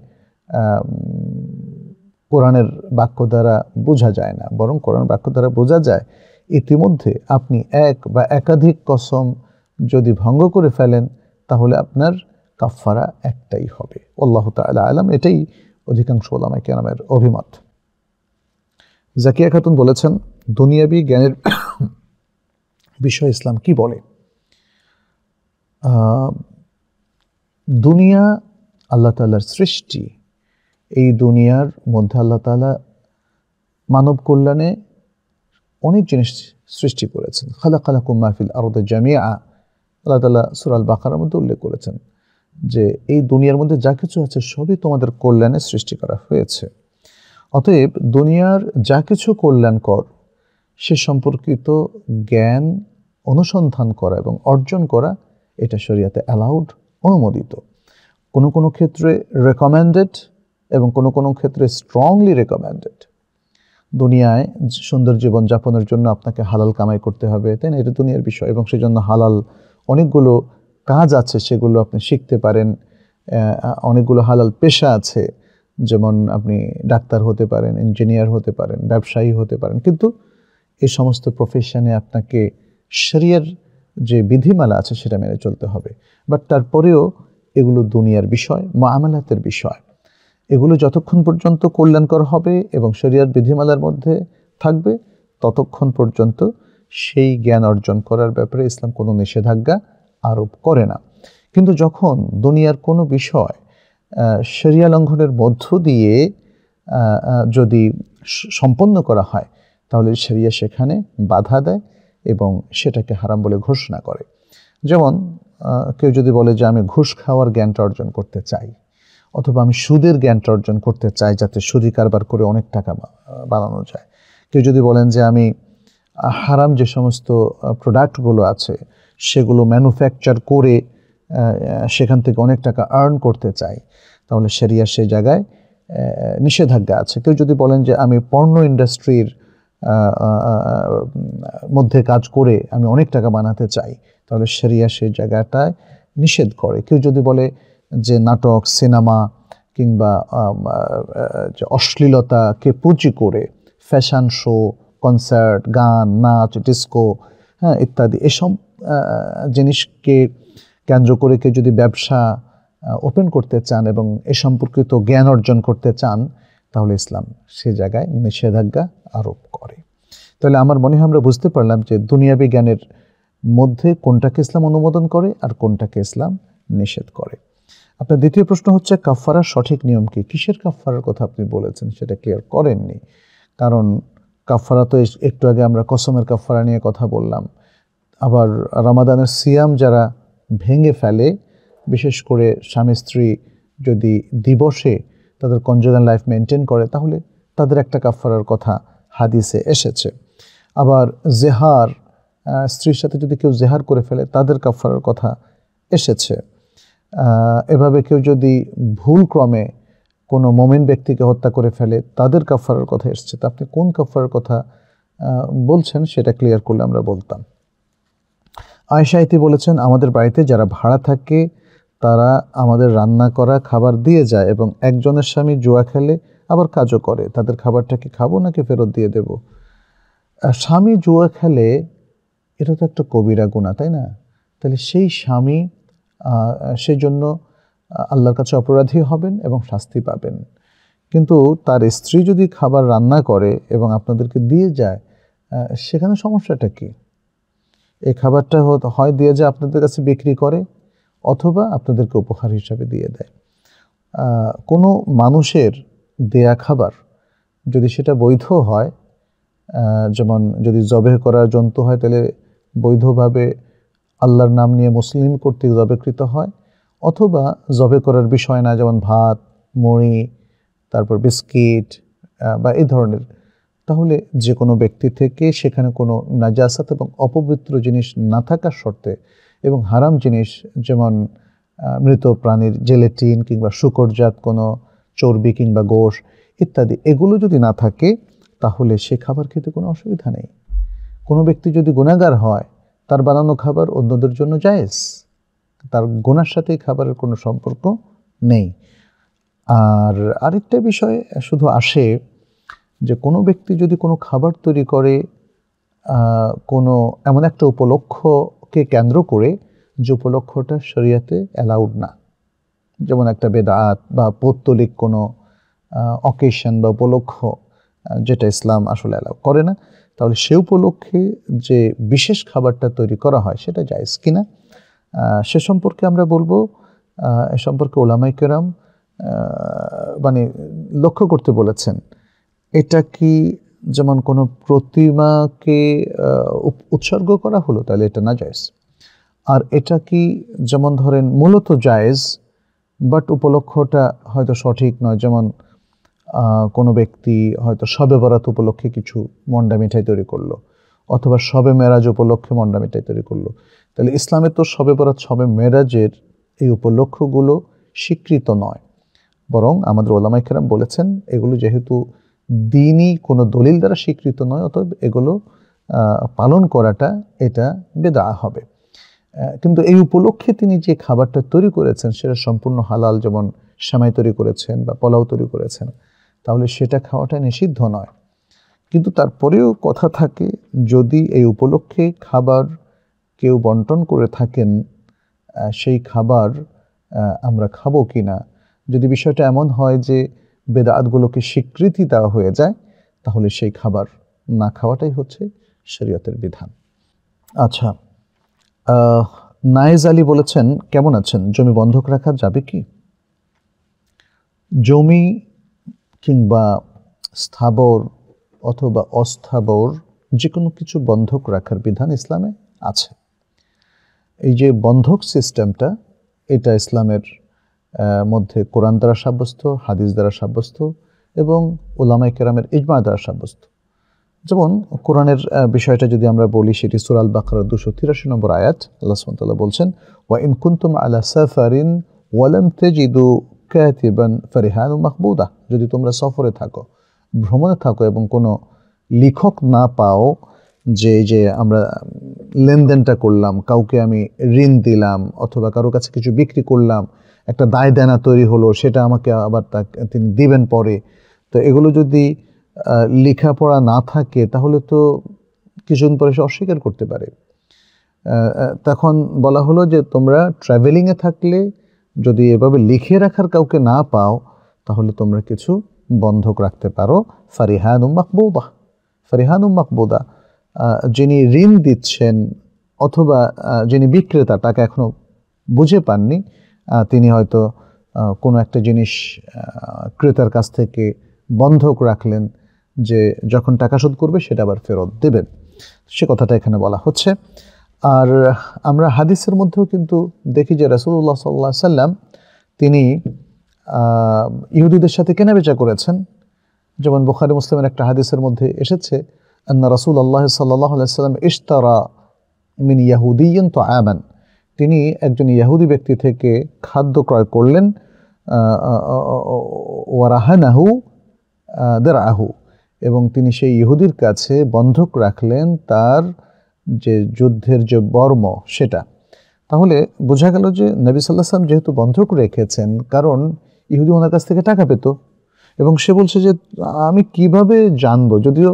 কোরআনের বাক্য দ্বারা বোঝা যায় না বরং কোরআন বাক্য দ্বারা বোঝা যায় ইতিমধ্যে আপনি এক বা একাধিক কসম যদি ভঙ্গ করে ফেলেন তাহলে আপনার কাফারা একটাই হবে আল্লাহ তালা আলাম এটাই অধিকাংশ ওলামা কেরামের অভিমত জাকিয়া খাতুন বলেছেন দুনিয়াবি জ্ঞানের বিষয় ইসলাম কি বলে দুনিয়া আল্লাহ তাল্লার সৃষ্টি এই দুনিয়ার মধ্যে আল্লাহ তালা মানব কল্যাণে অনেক জিনিস সৃষ্টি করেছেন খালা খালা কুম্মাফিল আরদ জামিয়া আল্লাহ তালা সুরাল বাকার মধ্যে উল্লেখ করেছেন যে এই দুনিয়ার মধ্যে যা কিছু আছে সবই তোমাদের কল্যাণে সৃষ্টি করা হয়েছে অতএব দুনিয়ার যা কিছু কল্যাণকর সে সম্পর্কিত জ্ঞান অনুসন্ধান করা এবং অর্জন করা এটা শরিয়াতে অ্যালাউড অনুমোদিত কোনো কোনো ক্ষেত্রে রেকমেন্ডেড এবং কোনো কোনো ক্ষেত্রে স্ট্রংলি রেকমেন্ডেড দুনিয়ায় সুন্দর জীবন যাপনের জন্য আপনাকে হালাল কামাই করতে হবে তাই না এটা দুনিয়ার বিষয় এবং সেই জন্য হালাল অনেকগুলো কাজ আছে সেগুলো আপনি শিখতে পারেন অনেকগুলো হালাল পেশা আছে যেমন আপনি ডাক্তার হতে পারেন ইঞ্জিনিয়ার হতে পারেন ব্যবসায়ী হতে পারেন কিন্তু এই সমস্ত প্রফেশনে আপনাকে শরিয়ার যে বিধিমালা আছে সেটা মেনে চলতে হবে বাট তারপরেও এগুলো দুনিয়ার বিষয় মামলাতের বিষয় এগুলো যতক্ষণ পর্যন্ত কল্যাণকর হবে এবং শরিয়ার বিধিমালার মধ্যে থাকবে ততক্ষণ পর্যন্ত সেই জ্ঞান অর্জন করার ব্যাপারে ইসলাম কোনো নিষেধাজ্ঞা আরোপ করে না কিন্তু যখন দুনিয়ার কোনো বিষয় শরিয়া লঙ্ঘনের মধ্য দিয়ে যদি সম্পন্ন করা হয় তাহলে শরিয়া সেখানে বাধা দেয় এবং সেটাকে হারাম বলে ঘোষণা করে যেমন কেউ যদি বলে যে আমি ঘুষ খাওয়ার জ্ঞানটা অর্জন করতে চাই অথবা আমি সুদের জ্ঞানটা অর্জন করতে চাই যাতে সুদি কারবার করে অনেক টাকা বানানো যায় কেউ যদি বলেন যে আমি হারাম যে সমস্ত প্রোডাক্টগুলো আছে সেগুলো ম্যানুফ্যাকচার করে সেখান থেকে অনেক টাকা আর্ন করতে চাই তাহলে সেরিয়া সে জায়গায় নিষেধাজ্ঞা আছে কেউ যদি বলেন যে আমি পর্ণ ইন্ডাস্ট্রির মধ্যে কাজ করে আমি অনেক টাকা বানাতে চাই তাহলে সেরিয়া সেই জায়গাটায় নিষেধ করে কেউ যদি বলে যে নাটক সিনেমা কিংবা যে অশ্লীলতাকে পুঁজি করে ফ্যাশন শো কনসার্ট গান নাচ ডিস্কো হ্যাঁ ইত্যাদি এসব জিনিসকে কেন্দ্র করে কেউ যদি ব্যবসা ওপেন করতে চান এবং এ সম্পর্কিত জ্ঞান অর্জন করতে চান তাহলে ইসলাম সে জায়গায় নিষেধাজ্ঞা আরোপ করে তাহলে আমার মনে হয় আমরা বুঝতে পারলাম যে দুনিয়াবি জ্ঞানের মধ্যে কোনটাকে ইসলাম অনুমোদন করে আর কোনটাকে ইসলাম নিষেধ করে আপনার দ্বিতীয় প্রশ্ন হচ্ছে কাফারার সঠিক নিয়ম কি কিসের কাফারার কথা আপনি বলেছেন সেটা ক্লিয়ার করেননি কারণ কাফারা তো একটু আগে আমরা কসমের কাফারা নিয়ে কথা বললাম আবার রামাদানের সিয়াম যারা ভেঙে ফেলে বিশেষ করে স্বামী স্ত্রী যদি দিবসে তাদের কনজুগান লাইফ মেনটেন করে তাহলে তাদের একটা কাফারার কথা হাদিসে এসেছে আবার জেহার স্ত্রীর সাথে যদি কেউ জেহার করে ফেলে তাদের কাফারার কথা এসেছে এভাবে কেউ যদি ভুল ক্রমে কোনো মোমেন ব্যক্তিকে হত্যা করে ফেলে তাদের কাফারের কথা এসছে তা আপনি কোন কাফারের কথা বলছেন সেটা ক্লিয়ার করলে আমরা বলতাম ইতি বলেছেন আমাদের বাড়িতে যারা ভাড়া থাকে তারা আমাদের রান্না করা খাবার দিয়ে যায় এবং একজনের স্বামী জুয়া খেলে আবার কাজও করে তাদের খাবারটা কি খাবো নাকি ফেরত দিয়ে দেব স্বামী জুয়া খেলে এটা তো একটা কবিরা গুণা তাই না তাহলে সেই স্বামী সেজন্য আল্লাহর কাছে অপরাধী হবেন এবং শাস্তি পাবেন কিন্তু তার স্ত্রী যদি খাবার রান্না করে এবং আপনাদেরকে দিয়ে যায় সেখানে সমস্যাটা কি এই খাবারটা হয় দিয়ে যায় আপনাদের কাছে বিক্রি করে অথবা আপনাদেরকে উপহার হিসাবে দিয়ে দেয় কোনো মানুষের দেয়া খাবার যদি সেটা বৈধ হয় যেমন যদি জবে করার জন্তু হয় তাহলে বৈধভাবে আল্লাহর নাম নিয়ে মুসলিম কর্তৃক জবেকৃত হয় অথবা জবে করার বিষয় না যেমন ভাত মুড়ি তারপর বিস্কিট বা এই ধরনের তাহলে যে কোনো ব্যক্তি থেকে সেখানে কোনো নাজাসাত এবং অপবিত্র জিনিস না থাকার শর্তে এবং হারাম জিনিস যেমন মৃত প্রাণীর জেলেটিন কিংবা শুকরজাত কোনো চর্বি কিংবা গোশ ইত্যাদি এগুলো যদি না থাকে তাহলে সে খাবার খেতে কোনো অসুবিধা নেই কোনো ব্যক্তি যদি গুণাগার হয় তার বানানো খাবার অন্যদের জন্য জায়েজ তার গোনার সাথে খাবারের কোনো সম্পর্ক নেই আর আরেকটা বিষয় শুধু আসে যে কোনো ব্যক্তি যদি কোনো খাবার তৈরি করে কোনো এমন একটা উপলক্ষকে কেন্দ্র করে যে উপলক্ষটা শরিয়াতে অ্যালাউড না যেমন একটা বেদাত বা পৌত্তলিক কোনো অকেশন বা উপলক্ষ যেটা ইসলাম আসলে অ্যালাউ করে না তাহলে সে উপলক্ষে যে বিশেষ খাবারটা তৈরি করা হয় সেটা জায়জ কিনা সে সম্পর্কে আমরা বলবো এ সম্পর্কে ওলামাই কেরাম মানে লক্ষ্য করতে বলেছেন এটা কি যেমন কোনো প্রতিমাকে উৎসর্গ করা হলো তাহলে এটা না জায়েজ আর এটা কি যেমন ধরেন মূলত জায়েজ বাট উপলক্ষটা হয়তো সঠিক নয় যেমন কোনো ব্যক্তি হয়তো সবে বরাত উপলক্ষে কিছু মন্ডা মিঠাই তৈরি করলো অথবা সবে মেরাজ উপলক্ষে মন্ডা মিঠাই তৈরি করলো তাহলে ইসলামে তো সবে বরাত সবে মেরাজের এই উপলক্ষগুলো স্বীকৃত নয় বরং আমাদের খেরাম বলেছেন এগুলো যেহেতু দিনই কোনো দলিল দ্বারা স্বীকৃত নয় অতএব এগুলো পালন করাটা এটা বেদা হবে কিন্তু এই উপলক্ষে তিনি যে খাবারটা তৈরি করেছেন সেটা সম্পূর্ণ হালাল যেমন সেমাই তৈরি করেছেন বা পোলাও তৈরি করেছেন তাহলে সেটা খাওয়াটা নিষিদ্ধ নয় কিন্তু তারপরেও কথা থাকে যদি এই উপলক্ষে খাবার কেউ বন্টন করে থাকেন সেই খাবার আমরা খাবো কি না যদি বিষয়টা এমন হয় যে বেদাতগুলোকে স্বীকৃতি দেওয়া হয়ে যায় তাহলে সেই খাবার না খাওয়াটাই হচ্ছে শরীয়তের বিধান আচ্ছা নায়েজ আলী বলেছেন কেমন আছেন জমি বন্ধক রাখা যাবে কি জমি কিংবা স্থাবর অথবা অস্থাবর যে কোনো কিছু বন্ধক রাখার বিধান ইসলামে আছে এই যে বন্ধক সিস্টেমটা এটা ইসলামের মধ্যে কোরআন দ্বারা সাব্যস্ত হাদিস দ্বারা সাব্যস্ত এবং ওলামাই কেরামের ইজমা দ্বারা সাব্যস্ত যেমন কোরআনের বিষয়টা যদি আমরা বলি সেটি সুরাল বাকরার দুশো তিরাশি নম্বর আয়াত আল্লাহ সুমতাল্লাহ বলছেন ওয়া ইনকুন্তুম আলা সাফারিন ওয়ালাম তেজিদু মাহবুদা যদি তোমরা সফরে থাকো ভ্রমণে থাকো এবং কোনো লিখক না পাও যে যে আমরা লেনদেনটা করলাম কাউকে আমি ঋণ দিলাম অথবা কারো কাছে কিছু বিক্রি করলাম একটা দায় দেনা তৈরি হলো সেটা আমাকে আবার তা তিনি দিবেন পরে তো এগুলো যদি লেখাপড়া না থাকে তাহলে তো কিছুদিন পরে সে অস্বীকার করতে পারে তখন বলা হলো যে তোমরা ট্রাভেলিংয়ে থাকলে যদি এভাবে লিখে রাখার কাউকে না পাও তাহলে তোমরা কিছু বন্ধক রাখতে পারো ফারিহানুম মাকবুদা ফারিহানুম মাকবুদা যিনি ঋণ দিচ্ছেন অথবা যিনি বিক্রেতা তাকে এখনও বুঝে পাননি তিনি হয়তো কোনো একটা জিনিস ক্রেতার কাছ থেকে বন্ধক রাখলেন যে যখন টাকা শোধ করবে সেটা আবার ফেরত দেবেন সে কথাটা এখানে বলা হচ্ছে আর আমরা হাদিসের মধ্যেও কিন্তু দেখি যে রাসুল্লাহ সাল্লাহ সাল্লাম তিনি ইহুদিদের সাথে কেনাবেচা করেছেন যেমন বুখারি মুসলিমের একটা হাদিসের মধ্যে এসেছে আন্না রাসুল আল্লাহ সাল্লাহ সাল্লাম ইশতারা মিন ইয়াহুদিয়ন তো আমান তিনি একজন ইয়াহুদি ব্যক্তি থেকে খাদ্য ক্রয় করলেন ওয়ারাহানাহু দের আহু এবং তিনি সেই ইহুদির কাছে বন্ধক রাখলেন তার যে যুদ্ধের যে বর্ম সেটা তাহলে বোঝা গেল যে নবী সাল্লাহ সাল্লাম যেহেতু বন্ধক রেখেছেন কারণ ইহুদি ওনার কাছ থেকে টাকা পেত এবং সে বলছে যে আমি কিভাবে জানবো যদিও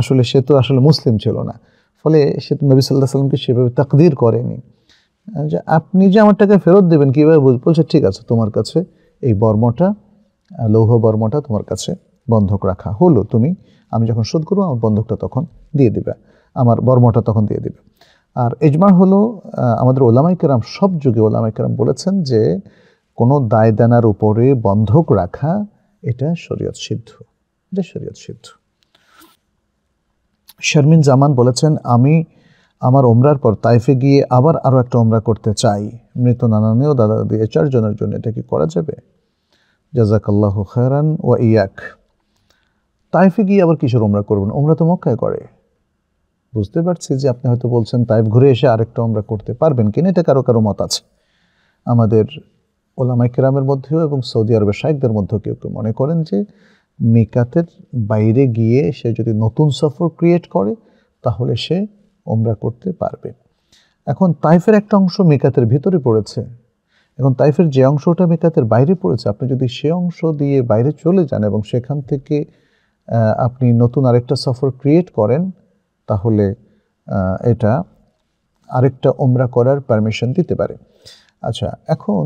আসলে সে তো আসলে মুসলিম ছিল না ফলে সে তো নবী সাল্লাহ সাল্লামকে সেভাবে তাকদির করেনি যে আপনি যে আমার টাকা ফেরত দেবেন কীভাবে বলছে ঠিক আছে তোমার কাছে এই বর্মটা লৌহ বর্মটা তোমার কাছে বন্ধক রাখা হলো তুমি আমি যখন শোধ করবো আমার বন্ধকটা তখন দিয়ে দেবে আমার বর্মটা তখন দিয়ে দিবে আর এজমার হলো আমাদের ওলামাই কেরাম সব যুগে ওলামাই কেরাম বলেছেন যে কোনো দায়দানার উপরে বন্ধক রাখা এটা শরীয়ত সিদ্ধ এটা শরীয়ত সিদ্ধ শারমিন জামান বলেছেন আমি আমার ওমরার পর তাইফে গিয়ে আবার আরও একটা ওমরা করতে চাই মৃত নানানেও দাদা দাদি এ চারজনের জন্য এটা কি করা যাবে জাজাকাল্লাহ খেরান ওয়া ইয়াক তাইফে গিয়ে আবার কিসের ওমরা করবেন ওমরা তো মক্কায় করে বুঝতে পারছি যে আপনি হয়তো বলছেন তাইফ ঘুরে এসে আরেকটা আমরা করতে পারবেন কিনা এটা কারো কারো মত আছে আমাদের ওলামাইকেরামের মধ্যেও এবং সৌদি আরবের শাহেকদের মধ্যেও কেউ কেউ মনে করেন যে মেকাতের বাইরে গিয়ে সে যদি নতুন সফর ক্রিয়েট করে তাহলে সে ওমরা করতে পারবে এখন তাইফের একটা অংশ মেকাতের ভিতরে পড়েছে এখন তাইফের যে অংশটা মেকাতের বাইরে পড়েছে আপনি যদি সে অংশ দিয়ে বাইরে চলে যান এবং সেখান থেকে আপনি নতুন আরেকটা সফর ক্রিয়েট করেন তাহলে এটা আরেকটা ওমরা করার পারমিশন দিতে পারে আচ্ছা এখন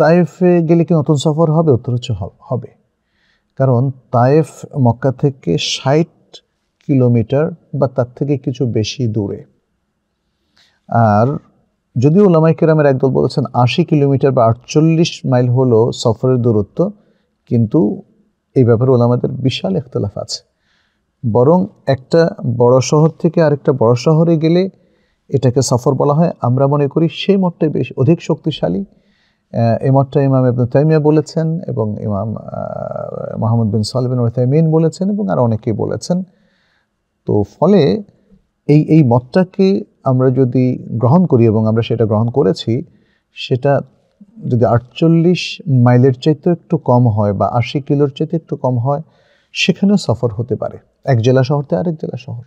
তায়েফে গেলে কি নতুন সফর হবে উত্তর হচ্ছে হবে কারণ তায়েফ মক্কা থেকে ষাট কিলোমিটার বা তার থেকে কিছু বেশি দূরে আর যদি ওলামাই কেরামের একদল বলেছেন আশি কিলোমিটার বা আটচল্লিশ মাইল হলো সফরের দূরত্ব কিন্তু এই ব্যাপারে ওলামাদের বিশাল একতলাফ আছে বরং একটা বড় শহর থেকে আরেকটা বড় শহরে গেলে এটাকে সফর বলা হয় আমরা মনে করি সেই মঠটাই বেশ অধিক শক্তিশালী এই মঠটা ইমাম ইবনু তাইমিয়া বলেছেন এবং ইমাম মোহাম্মদ বিন সালবিন তাইমিন বলেছেন এবং আর অনেকেই বলেছেন তো ফলে এই এই মতটাকে আমরা যদি গ্রহণ করি এবং আমরা সেটা গ্রহণ করেছি সেটা যদি আটচল্লিশ মাইলের চাইতে একটু কম হয় বা আশি কিলোর চাইতে একটু কম হয় সেখানেও সফর হতে পারে এক জেলা শহর থেকে আরেক জেলা শহর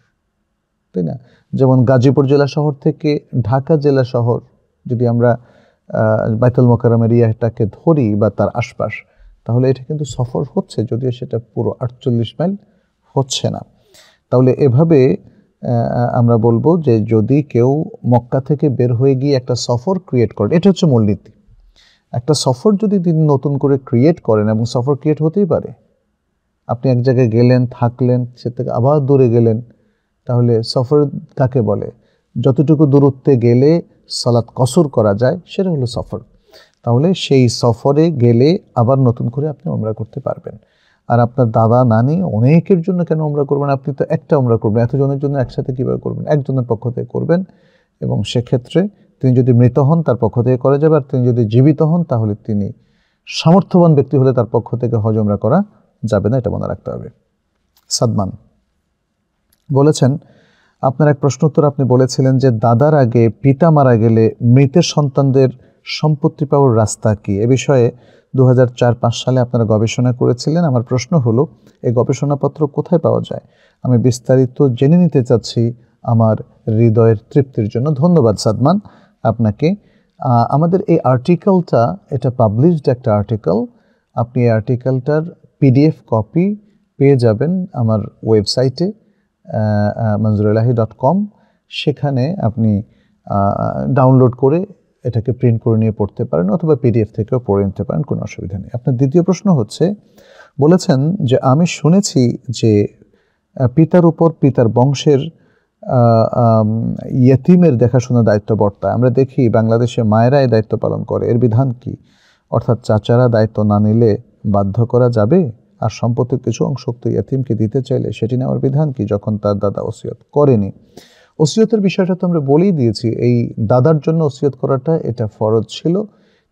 তাই না যেমন গাজীপুর জেলা শহর থেকে ঢাকা জেলা শহর যদি আমরা বাইতুল মোকারম এরিয়াটাকে ধরি বা তার আশপাশ তাহলে এটা কিন্তু সফর হচ্ছে যদিও সেটা পুরো আটচল্লিশ মাইল হচ্ছে না তাহলে এভাবে আমরা বলবো যে যদি কেউ মক্কা থেকে বের হয়ে গিয়ে একটা সফর ক্রিয়েট করে এটা হচ্ছে মূলনীতি একটা সফর যদি তিনি নতুন করে ক্রিয়েট করেন এবং সফর ক্রিয়েট হতেই পারে আপনি এক জায়গায় গেলেন থাকলেন সে থেকে আবার দূরে গেলেন তাহলে সফর কাকে বলে যতটুকু দূরত্বে গেলে সালাত কসর করা যায় সেটা হলো সফর তাহলে সেই সফরে গেলে আবার নতুন করে আপনি ওমরা করতে পারবেন আর আপনার দাদা নানি অনেকের জন্য কেন ওমরা করবেন আপনি তো একটা ওমরা করবেন এতজনের জন্য একসাথে কীভাবে করবেন একজনের পক্ষ থেকে করবেন এবং সেক্ষেত্রে তিনি যদি মৃত হন তার পক্ষ থেকে করা যাবে আর তিনি যদি জীবিত হন তাহলে তিনি সামর্থ্যবান ব্যক্তি হলে তার পক্ষ থেকে হজ করা যাবে না এটা মনে রাখতে হবে সাদমান বলেছেন আপনার এক প্রশ্ন উত্তর আপনি বলেছিলেন যে দাদার আগে পিতা মারা গেলে মৃতের সন্তানদের সম্পত্তি পাওয়ার রাস্তা কি এ বিষয়ে দু হাজার সালে আপনারা গবেষণা করেছিলেন আমার প্রশ্ন হলো এই গবেষণাপত্র কোথায় পাওয়া যায় আমি বিস্তারিত জেনে নিতে চাচ্ছি আমার হৃদয়ের তৃপ্তির জন্য ধন্যবাদ সাদমান আপনাকে আমাদের এই আর্টিকেলটা এটা পাবলিশড একটা আর্টিকেল আপনি এই আর্টিকেলটার পিডিএফ কপি পেয়ে যাবেন আমার ওয়েবসাইটে মঞ্জুরালাহি ডট কম সেখানে আপনি ডাউনলোড করে এটাকে প্রিন্ট করে নিয়ে পড়তে পারেন অথবা পিডিএফ থেকেও পড়ে নিতে পারেন কোনো অসুবিধা নেই আপনার দ্বিতীয় প্রশ্ন হচ্ছে বলেছেন যে আমি শুনেছি যে পিতার উপর পিতার বংশের ইয়েতিমের দেখাশোনা দায়িত্ব বর্তায় আমরা দেখি বাংলাদেশে মায়েরাই দায়িত্ব পালন করে এর বিধান কি অর্থাৎ চাচারা দায়িত্ব না নিলে বাধ্য করা যাবে আর সম্পত্তির কিছু অংশ তো ইয়াতিমকে দিতে চাইলে সেটি নেওয়ার বিধান কি যখন তার দাদা ওসিয়ত করেনি ওসিয়তের বিষয়টা তো আমরা বলেই দিয়েছি এই দাদার জন্য ওসিয়ত করাটা এটা ফরজ ছিল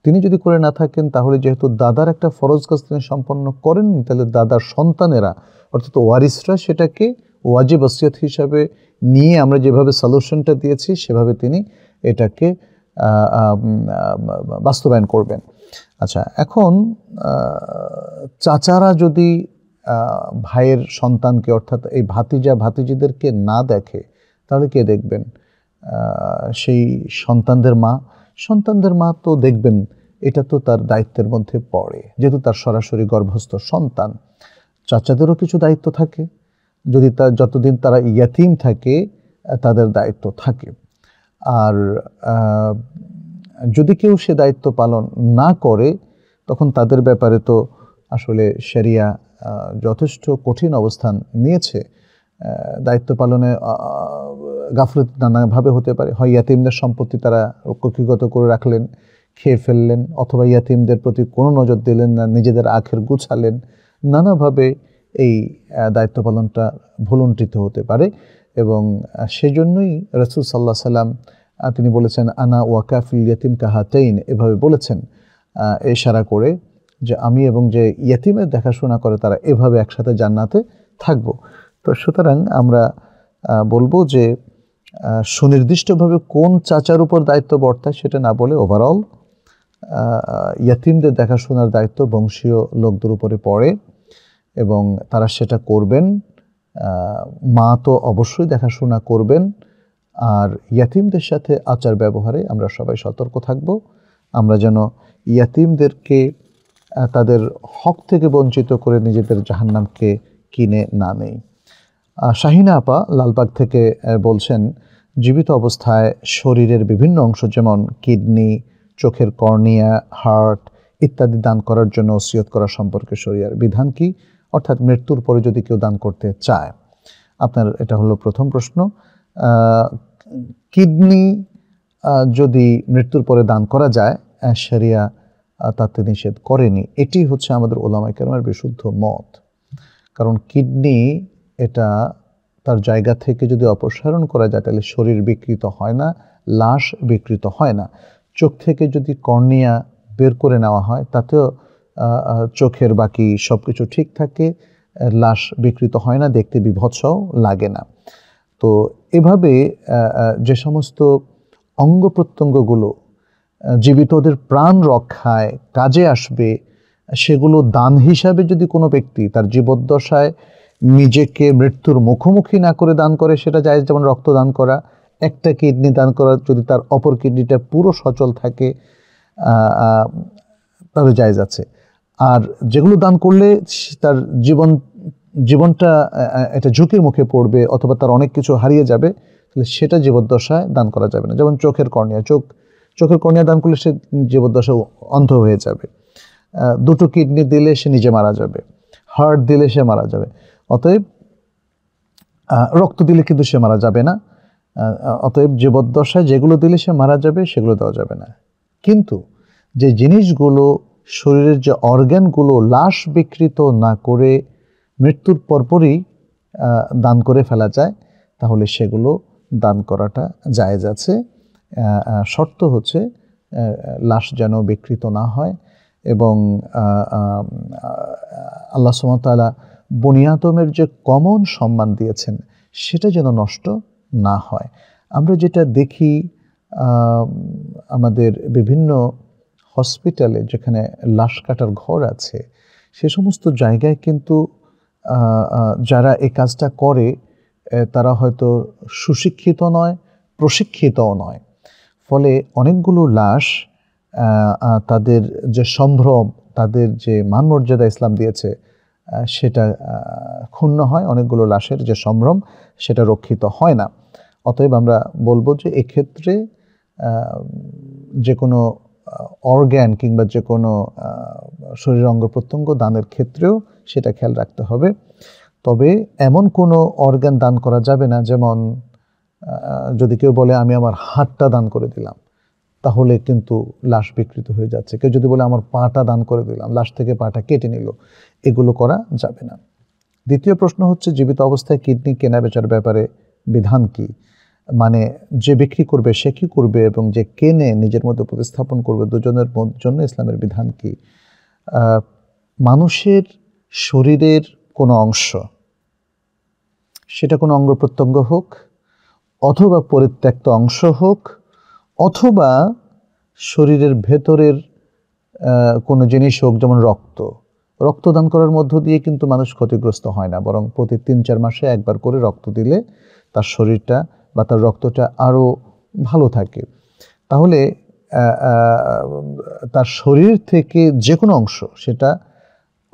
তিনি যদি করে না থাকেন তাহলে যেহেতু দাদার একটা ফরজ কাজ তিনি সম্পন্ন করেননি তাহলে দাদার সন্তানেরা অর্থাৎ ওয়ারিসরা সেটাকে ওয়াজিব ওসিয়ত হিসাবে নিয়ে আমরা যেভাবে সলিউশনটা দিয়েছি সেভাবে তিনি এটাকে বাস্তবায়ন করবেন আচ্ছা এখন চাচারা যদি ভাইয়ের সন্তানকে অর্থাৎ এই ভাতিজা ভাতিজিদেরকে না দেখে তাহলে কে দেখবেন সেই সন্তানদের মা সন্তানদের মা তো দেখবেন এটা তো তার দায়িত্বের মধ্যে পড়ে যেহেতু তার সরাসরি গর্ভস্থ সন্তান চাচাদেরও কিছু দায়িত্ব থাকে যদি তার যতদিন তারা ইয়াতিম থাকে তাদের দায়িত্ব থাকে আর যদি কেউ সে দায়িত্ব পালন না করে তখন তাদের ব্যাপারে তো আসলে সেরিয়া যথেষ্ট কঠিন অবস্থান নিয়েছে দায়িত্ব পালনে গাফলত নানাভাবে হতে পারে হয় ইয়াতিমদের সম্পত্তি তারা কক্ষিগত করে রাখলেন খেয়ে ফেললেন অথবা ইয়াতিমদের প্রতি কোনো নজর দিলেন না নিজেদের আখের গুছালেন নানাভাবে এই দায়িত্ব পালনটা ভুলন্টিত হতে পারে এবং সেজন্যই রসুল সাল্লাহ সাল্লাম তিনি বলেছেন আনা ওয়াকাফিল ইয়াতিম কাহাতেইন এভাবে বলেছেন এশারা করে যে আমি এবং যে ইয়াতিমের দেখাশোনা করে তারা এভাবে একসাথে জান্নাতে থাকব তো সুতরাং আমরা বলবো যে সুনির্দিষ্টভাবে কোন চাচার উপর দায়িত্ব বর্তায় সেটা না বলে ওভারঅল ইয়াতিমদের দেখাশোনার দায়িত্ব বংশীয় লোকদের উপরে পড়ে এবং তারা সেটা করবেন মা তো অবশ্যই দেখাশোনা করবেন আর ইয়াতিমদের সাথে আচার ব্যবহারে আমরা সবাই সতর্ক থাকব আমরা যেন ইয়াতিমদেরকে তাদের হক থেকে বঞ্চিত করে নিজেদের জাহান্নামকে কিনে না নেই শাহিনা আপা লালবাগ থেকে বলছেন জীবিত অবস্থায় শরীরের বিভিন্ন অংশ যেমন কিডনি চোখের কর্নিয়া হার্ট ইত্যাদি দান করার জন্য ওসিয়ত করা সম্পর্কে শরীরের বিধান কি অর্থাৎ মৃত্যুর পরে যদি কেউ দান করতে চায় আপনার এটা হলো প্রথম প্রশ্ন কিডনি যদি মৃত্যুর পরে দান করা যায় শরিয়া তাতে নিষেধ করেনি এটি হচ্ছে আমাদের ওলামাইকেরামের বিশুদ্ধ মত কারণ কিডনি এটা তার জায়গা থেকে যদি অপসারণ করা যায় তাহলে শরীর বিকৃত হয় না লাশ বিকৃত হয় না চোখ থেকে যদি কর্নিয়া বের করে নেওয়া হয় তাতেও চোখের বাকি সব কিছু ঠিক থাকে লাশ বিকৃত হয় না দেখতে বিভৎসও লাগে না তো এভাবে যে সমস্ত অঙ্গ প্রত্যঙ্গগুলো জীবিতদের প্রাণ রক্ষায় কাজে আসবে সেগুলো দান হিসাবে যদি কোনো ব্যক্তি তার জীবদ্দশায় নিজেকে মৃত্যুর মুখোমুখি না করে দান করে সেটা যায় যেমন রক্তদান করা একটা কিডনি দান করা যদি তার অপর কিডনিটা পুরো সচল থাকে তাহলে যায় আছে আর যেগুলো দান করলে তার জীবন জীবনটা এটা ঝুঁকির মুখে পড়বে অথবা তার অনেক কিছু হারিয়ে যাবে তাহলে সেটা জীবদ্দশায় দান করা যাবে না যেমন চোখের কর্ণিয়া চোখ চোখের কর্ণিয়া দান করলে সে জীবদ্দশা অন্ধ হয়ে যাবে দুটো কিডনি দিলে সে নিজে মারা যাবে হার্ট দিলে সে মারা যাবে অতএব রক্ত দিলে কিন্তু সে মারা যাবে না অতএব জীবদ্দশায় যেগুলো দিলে সে মারা যাবে সেগুলো দেওয়া যাবে না কিন্তু যে জিনিসগুলো শরীরের যে অর্গ্যানগুলো লাশ বিকৃত না করে মৃত্যুর পরপরই দান করে ফেলা যায় তাহলে সেগুলো দান করাটা জায়েজ আছে শর্ত হচ্ছে লাশ যেন বিকৃত না হয় এবং আল্লাহ সুমতালা বনিয়াতমের যে কমন সম্মান দিয়েছেন সেটা যেন নষ্ট না হয় আমরা যেটা দেখি আমাদের বিভিন্ন হসপিটালে যেখানে লাশ কাটার ঘর আছে সে সমস্ত জায়গায় কিন্তু যারা এই কাজটা করে তারা হয়তো সুশিক্ষিত নয় প্রশিক্ষিতও নয় ফলে অনেকগুলো লাশ তাদের যে সম্ভ্রম তাদের যে মানমর্যাদা ইসলাম দিয়েছে সেটা ক্ষুণ্ণ হয় অনেকগুলো লাশের যে সম্ভ্রম সেটা রক্ষিত হয় না অতএব আমরা বলবো যে এক্ষেত্রে যে কোনো অর্গ্যান কিংবা যে কোনো শরীর অঙ্গ প্রত্যঙ্গ দানের ক্ষেত্রেও সেটা খেয়াল রাখতে হবে তবে এমন কোনো অর্গ্যান দান করা যাবে না যেমন যদি কেউ বলে আমি আমার হাতটা দান করে দিলাম তাহলে কিন্তু লাশ বিকৃত হয়ে যাচ্ছে কেউ যদি বলে আমার পাটা দান করে দিলাম লাশ থেকে পাটা কেটে নিল এগুলো করা যাবে না দ্বিতীয় প্রশ্ন হচ্ছে জীবিত অবস্থায় কিডনি কেনা বেচার ব্যাপারে বিধান কী মানে যে বিক্রি করবে সে কী করবে এবং যে কেনে নিজের মধ্যে প্রতিস্থাপন করবে দুজনের জন্য ইসলামের বিধান কি মানুষের শরীরের কোনো অংশ সেটা কোনো অঙ্গ প্রত্যঙ্গ হোক অথবা পরিত্যক্ত অংশ হোক অথবা শরীরের ভেতরের কোনো জিনিস হোক যেমন রক্ত রক্তদান করার মধ্য দিয়ে কিন্তু মানুষ ক্ষতিগ্রস্ত হয় না বরং প্রতি তিন চার মাসে একবার করে রক্ত দিলে তার শরীরটা বা তার রক্তটা আরও ভালো থাকে তাহলে তার শরীর থেকে যে কোনো অংশ সেটা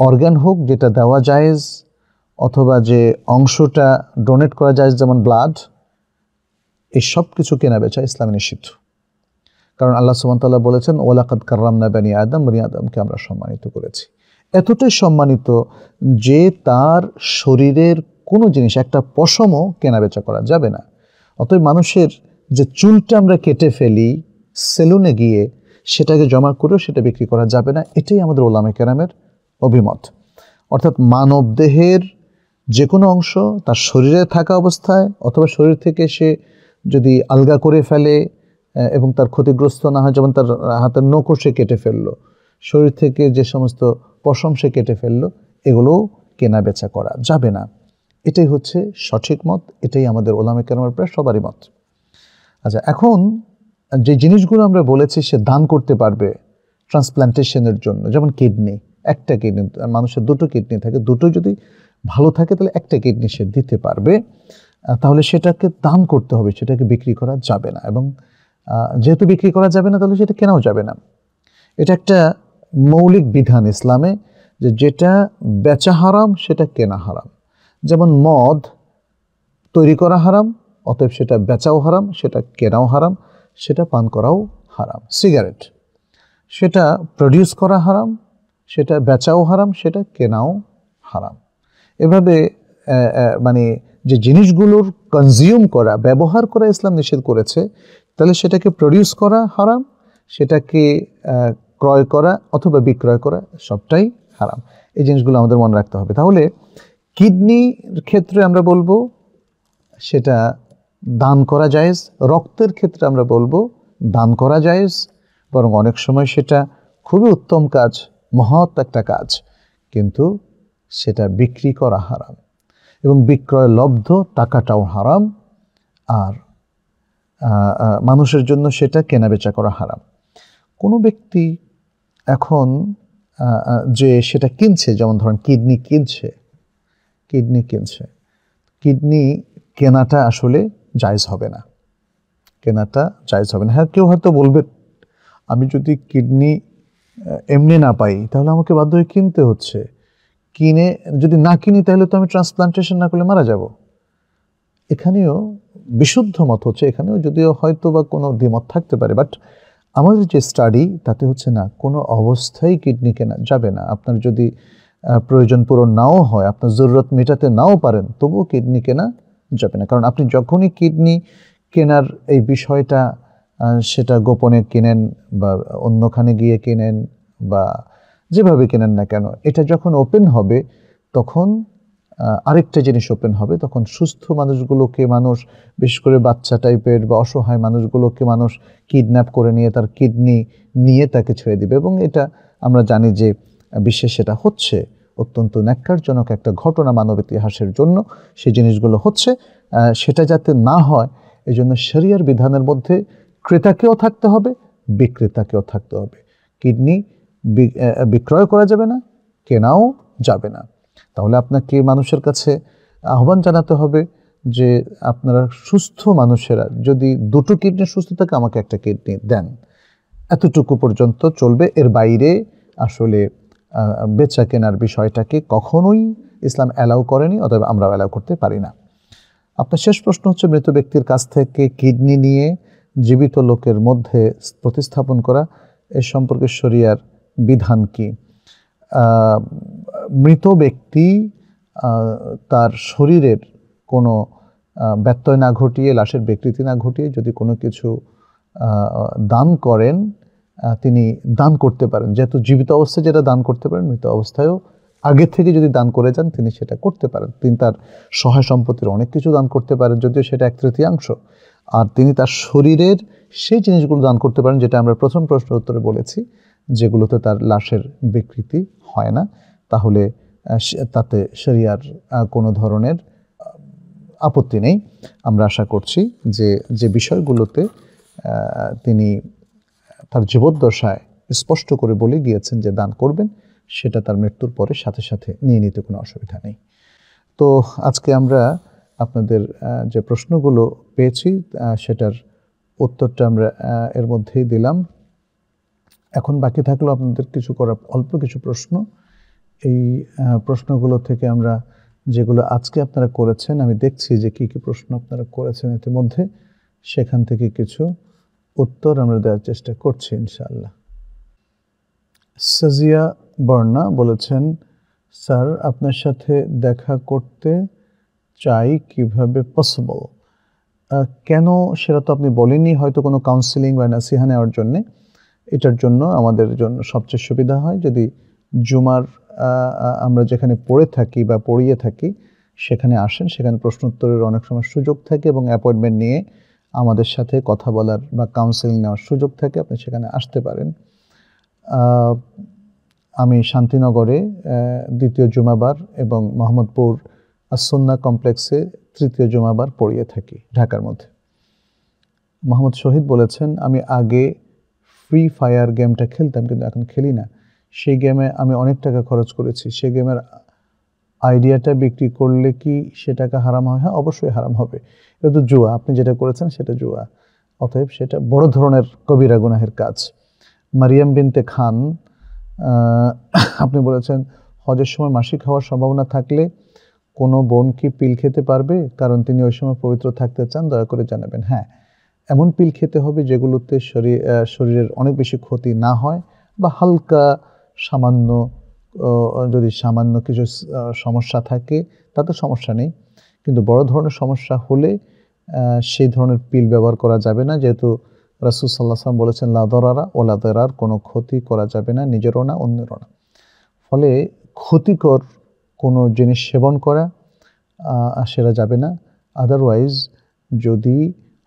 অর্গান হোক যেটা দেওয়া যায়জ অথবা যে অংশটা ডোনেট করা যায় যেমন ব্লাড এই সব কিছু কেনা বেচা ইসলামে নিষিদ্ধ কারণ আল্লাহ সুমতাল্লাহ বলেছেন ওলাকাত কার্রামনা বানী আদম বানি আদমকে আমরা সম্মানিত করেছি এতটাই সম্মানিত যে তার শরীরের কোনো জিনিস একটা পশমও কেনা বেচা করা যাবে না অতএব মানুষের যে চুলটা আমরা কেটে ফেলি সেলুনে গিয়ে সেটাকে জমা করেও সেটা বিক্রি করা যাবে না এটাই আমাদের ওলামে কেরামের অভিমত অর্থাৎ মানব দেহের যে কোনো অংশ তার শরীরে থাকা অবস্থায় অথবা শরীর থেকে সে যদি আলগা করে ফেলে এবং তার ক্ষতিগ্রস্ত না হয় যেমন তার হাতের নখও সে কেটে ফেললো শরীর থেকে যে সমস্ত পশম সে কেটে ফেললো এগুলোও কেনা বেচা করা যাবে না এটাই হচ্ছে সঠিক মত এটাই আমাদের ওলামে কেরামের প্রায় সবারই মত আচ্ছা এখন যে জিনিসগুলো আমরা বলেছি সে দান করতে পারবে ট্রান্সপ্লান্টেশনের জন্য যেমন কিডনি একটা কিডনি মানুষের দুটো কিডনি থাকে দুটো যদি ভালো থাকে তাহলে একটা কিডনি সে দিতে পারবে তাহলে সেটাকে দান করতে হবে সেটাকে বিক্রি করা যাবে না এবং যেহেতু বিক্রি করা যাবে না তাহলে সেটা কেনাও যাবে না এটা একটা মৌলিক বিধান ইসলামে যে যেটা বেচা হারাম সেটা কেনা হারাম যেমন মদ তৈরি করা হারাম অতএব সেটা বেচাও হারাম সেটা কেনাও হারাম সেটা পান করাও হারাম সিগারেট সেটা প্রডিউস করা হারাম সেটা বেচাও হারাম সেটা কেনাও হারাম এভাবে মানে যে জিনিসগুলোর কনজিউম করা ব্যবহার করা ইসলাম নিষেধ করেছে তাহলে সেটাকে প্রডিউস করা হারাম সেটাকে ক্রয় করা অথবা বিক্রয় করা সবটাই হারাম এই জিনিসগুলো আমাদের মনে রাখতে হবে তাহলে কিডনির ক্ষেত্রে আমরা বলবো সেটা দান করা জায়েজ রক্তের ক্ষেত্রে আমরা বলবো দান করা জায়েজ বরং অনেক সময় সেটা খুবই উত্তম কাজ মহৎ একটা কাজ কিন্তু সেটা বিক্রি করা হারাম এবং বিক্রয় লব্ধ টাকাটাও হারাম আর মানুষের জন্য সেটা কেনাবেচা করা হারাম কোনো ব্যক্তি এখন যে সেটা কিনছে যেমন ধরেন কিডনি কিনছে কিডনি কিনছে কিডনি কেনাটা আসলে জায়জ হবে না কেনাটা জায়জ হবে না হ্যাঁ কেউ হয়তো বলবে আমি যদি কিডনি এমনি না পাই তাহলে আমাকে বাধ্য হয়ে কিনতে হচ্ছে কিনে যদি না কিনি তাহলে তো আমি ট্রান্সপ্লান্টেশন না করলে মারা যাব এখানেও বিশুদ্ধ মত হচ্ছে এখানেও যদিও হয়তো বা কোনো দ্বিমত থাকতে পারে বাট আমাদের যে স্টাডি তাতে হচ্ছে না কোনো অবস্থায় কিডনি কেনা যাবে না আপনার যদি প্রয়োজন পূরণ নাও হয় আপনার জরুরত মেটাতে নাও পারেন তবুও কিডনি কেনা যাবে না কারণ আপনি যখনই কিডনি কেনার এই বিষয়টা সেটা গোপনে কেনেন বা অন্যখানে গিয়ে কেনেন বা যেভাবে কেনেন না কেন এটা যখন ওপেন হবে তখন আরেকটা জিনিস ওপেন হবে তখন সুস্থ মানুষগুলোকে মানুষ বিশেষ করে বাচ্চা টাইপের বা অসহায় মানুষগুলোকে মানুষ কিডন্যাপ করে নিয়ে তার কিডনি নিয়ে তাকে ছেড়ে দিবে এবং এটা আমরা জানি যে বিশ্বে সেটা হচ্ছে অত্যন্ত ন্যাক্কারজনক একটা ঘটনা মানব ইতিহাসের জন্য সেই জিনিসগুলো হচ্ছে সেটা যাতে না হয় এই জন্য শরিয়ার বিধানের মধ্যে ক্রেতাকেও থাকতে হবে বিক্রেতাকেও থাকতে হবে কিডনি বিক্রয় করা যাবে না কেনাও যাবে না তাহলে আপনাকে মানুষের কাছে আহ্বান জানাতে হবে যে আপনারা সুস্থ মানুষেরা যদি দুটো কিডনি সুস্থ থাকে আমাকে একটা কিডনি দেন এতটুকু পর্যন্ত চলবে এর বাইরে আসলে বেচা কেনার বিষয়টাকে কখনোই ইসলাম অ্যালাউ করেনি অতএব আমরা অ্যালাউ করতে পারি না আপনার শেষ প্রশ্ন হচ্ছে মৃত ব্যক্তির কাছ থেকে কিডনি নিয়ে জীবিত লোকের মধ্যে প্রতিস্থাপন করা এ সম্পর্কে শরিয়ার বিধান কি মৃত ব্যক্তি তার শরীরের কোনো ব্যত্যয় না ঘটিয়ে লাশের বিকৃতি না ঘটিয়ে যদি কোনো কিছু দান করেন তিনি দান করতে পারেন যেহেতু জীবিত অবস্থায় যেটা দান করতে পারেন মৃত অবস্থায়ও আগে থেকে যদি দান করে যান তিনি সেটা করতে পারেন তিনি তার সহায় সম্পত্তির অনেক কিছু দান করতে পারেন যদিও সেটা এক তৃতীয়াংশ আর তিনি তার শরীরের সেই জিনিসগুলো দান করতে পারেন যেটা আমরা প্রথম প্রশ্নের উত্তরে বলেছি যেগুলোতে তার লাশের বিকৃতি হয় না তাহলে তাতে শরিয়ার কোনো ধরনের আপত্তি নেই আমরা আশা করছি যে যে বিষয়গুলোতে তিনি তার জীবদ্দশায় স্পষ্ট করে বলে দিয়েছেন যে দান করবেন সেটা তার মৃত্যুর পরে সাথে সাথে নিয়ে নিতে কোনো অসুবিধা নেই তো আজকে আমরা আপনাদের যে প্রশ্নগুলো পেয়েছি সেটার উত্তরটা আমরা এর মধ্যেই দিলাম এখন বাকি থাকলো আপনাদের কিছু করা অল্প কিছু প্রশ্ন এই প্রশ্নগুলো থেকে আমরা যেগুলো আজকে আপনারা করেছেন আমি দেখছি যে কি কি প্রশ্ন আপনারা করেছেন ইতিমধ্যে সেখান থেকে কিছু উত্তর আমরা দেওয়ার চেষ্টা করছি ইনশাআল্লাহ সাজিয়া বর্ণা বলেছেন স্যার আপনার সাথে দেখা করতে চাই কিভাবে পসিবল কেন সেটা তো আপনি বলেননি হয়তো কোনো কাউন্সিলিং বা নাসিহা নেওয়ার জন্যে এটার জন্য আমাদের জন্য সবচেয়ে সুবিধা হয় যদি জুমার আমরা যেখানে পড়ে থাকি বা পড়িয়ে থাকি সেখানে আসেন সেখানে প্রশ্নোত্তরের অনেক সময় সুযোগ থাকে এবং অ্যাপয়েন্টমেন্ট নিয়ে আমাদের সাথে কথা বলার বা কাউন্সেলিং নেওয়ার সুযোগ থাকে আপনি সেখানে আসতে পারেন আমি শান্তিনগরে দ্বিতীয় জুমাবার এবং মোহাম্মদপুর আসন্না কমপ্লেক্সে তৃতীয় জুমাবার পড়িয়ে থাকি ঢাকার মধ্যে মোহাম্মদ শহীদ বলেছেন আমি আগে ফ্রি ফায়ার গেমটা খেলতাম কিন্তু এখন খেলি না সেই গেমে আমি অনেক টাকা খরচ করেছি সেই গেমের আইডিয়াটা বিক্রি করলে কি সে টাকা হারাম হয় হ্যাঁ অবশ্যই হারাম হবে এটা তো জুয়া আপনি যেটা করেছেন সেটা জুয়া অতএব সেটা বড় ধরনের কবিরা গুনাহের কাজ মারিয়াম বিনতে খান আপনি বলেছেন হজের সময় মাসিক হওয়ার সম্ভাবনা থাকলে কোনো বোন কি পিল খেতে পারবে কারণ তিনি ওই সময় পবিত্র থাকতে চান দয়া করে জানাবেন হ্যাঁ এমন পিল খেতে হবে যেগুলোতে শরীর শরীরের অনেক বেশি ক্ষতি না হয় বা হালকা সামান্য যদি সামান্য কিছু সমস্যা থাকে তাতে সমস্যা নেই কিন্তু বড় ধরনের সমস্যা হলে সেই ধরনের পিল ব্যবহার করা যাবে না যেহেতু রাসুল সাল্লাহাম বলেছেন লাদরারা ও লাদরার কোনো ক্ষতি করা যাবে না নিজেরও না অন্যেরও না ফলে ক্ষতিকর কোনো জিনিস সেবন করা সেরা যাবে না আদারওয়াইজ যদি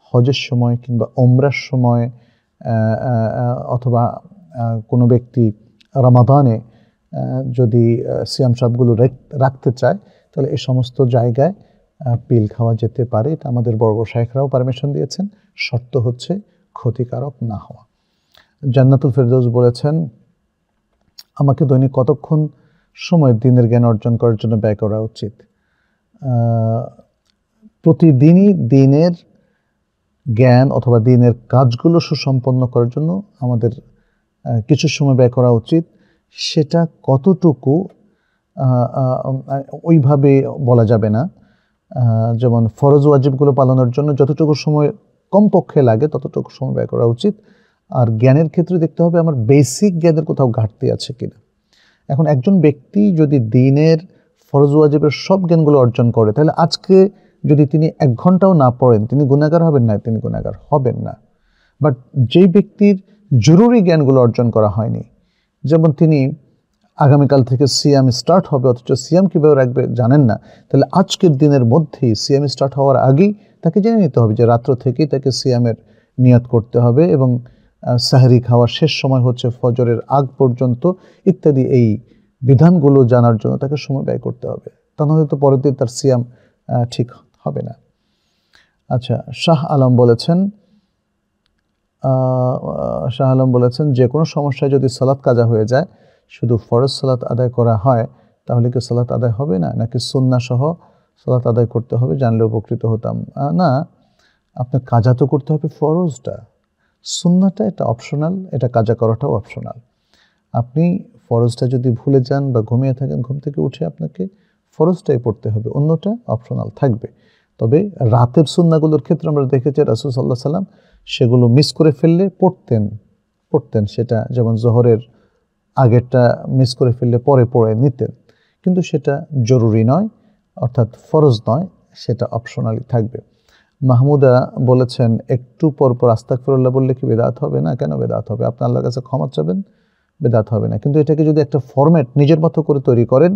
হজের সময় কিংবা ওমরার সময় অথবা কোনো ব্যক্তি রামাদানে যদি সিয়াম সাপগুলো রাখতে চায় তাহলে এই সমস্ত জায়গায় পিল খাওয়া যেতে পারে এটা আমাদের বর্গ শাহেখরাও পারমিশন দিয়েছেন শর্ত হচ্ছে ক্ষতিকারক না হওয়া জান্নাতুল ফেরদৌস বলেছেন আমাকে দৈনিক কতক্ষণ সময় দিনের জ্ঞান অর্জন করার জন্য ব্যয় করা উচিত প্রতিদিনই দিনের জ্ঞান অথবা দিনের কাজগুলো সুসম্পন্ন করার জন্য আমাদের কিছু সময় ব্যয় করা উচিত সেটা কতটুকু ওইভাবে বলা যাবে না যেমন ফরজ ওয়াজিবগুলো পালনের জন্য যতটুকু সময় কমপক্ষে লাগে ততটুকু সময় ব্যয় করা উচিত আর জ্ঞানের ক্ষেত্রে দেখতে হবে আমার বেসিক জ্ঞানের কোথাও ঘাটতি আছে কিনা এখন একজন ব্যক্তি যদি দিনের ফরজ ওয়াজিবের সব জ্ঞানগুলো অর্জন করে তাহলে আজকে যদি তিনি এক ঘন্টাও না পড়েন তিনি গুণাগার হবেন না তিনি গুণাগার হবেন না বাট যেই ব্যক্তির জরুরি জ্ঞানগুলো অর্জন করা হয়নি যেমন তিনি আগামীকাল থেকে সিএম স্টার্ট হবে অথচ সিএম কীভাবে রাখবে জানেন না তাহলে আজকের দিনের মধ্যেই সিএম স্টার্ট হওয়ার আগেই তাকে জেনে নিতে হবে যে রাত্র থেকেই তাকে সিএমের নিয়াত করতে হবে এবং সাহারি খাওয়ার শেষ সময় হচ্ছে ফজরের আগ পর্যন্ত ইত্যাদি এই বিধানগুলো জানার জন্য তাকে সময় ব্যয় করতে হবে তা নাহলে তো পরের দিন তার সিএম ঠিক হবে না আচ্ছা শাহ আলম বলেছেন শাহ আলম বলেছেন যে কোনো সমস্যায় যদি সালাত কাজা হয়ে যায় শুধু ফরজ সালাত আদায় করা হয় তাহলে কি সালাত আদায় হবে না নাকি সন্ন্যাসহ সালাত আদায় করতে হবে জানলে উপকৃত হতাম না আপনার কাজা তো করতে হবে ফরজটা সন্ন্যাটা এটা অপশনাল এটা কাজা করাটাও অপশনাল আপনি ফরজটা যদি ভুলে যান বা ঘুমিয়ে থাকেন ঘুম থেকে উঠে আপনাকে ফরজটাই পড়তে হবে অন্যটা অপশনাল থাকবে তবে রাতের সুন্নাগুলোর ক্ষেত্রে আমরা দেখেছি রাসুল সাল্লাহ সাল্লাম সেগুলো মিস করে ফেললে পড়তেন পড়তেন সেটা যেমন জোহরের আগেরটা মিস করে ফেললে পরে পড়ে নিতেন কিন্তু সেটা জরুরি নয় অর্থাৎ ফরজ নয় সেটা অপশনালি থাকবে মাহমুদা বলেছেন একটু পরপর আস্তাক ফিরল্লাহ বললে কি বেদাত হবে না কেন বেদাত হবে আপনার আল্লাহর কাছে ক্ষমা চাবেন বেদাত হবে না কিন্তু এটাকে যদি একটা ফরম্যাট নিজের মতো করে তৈরি করেন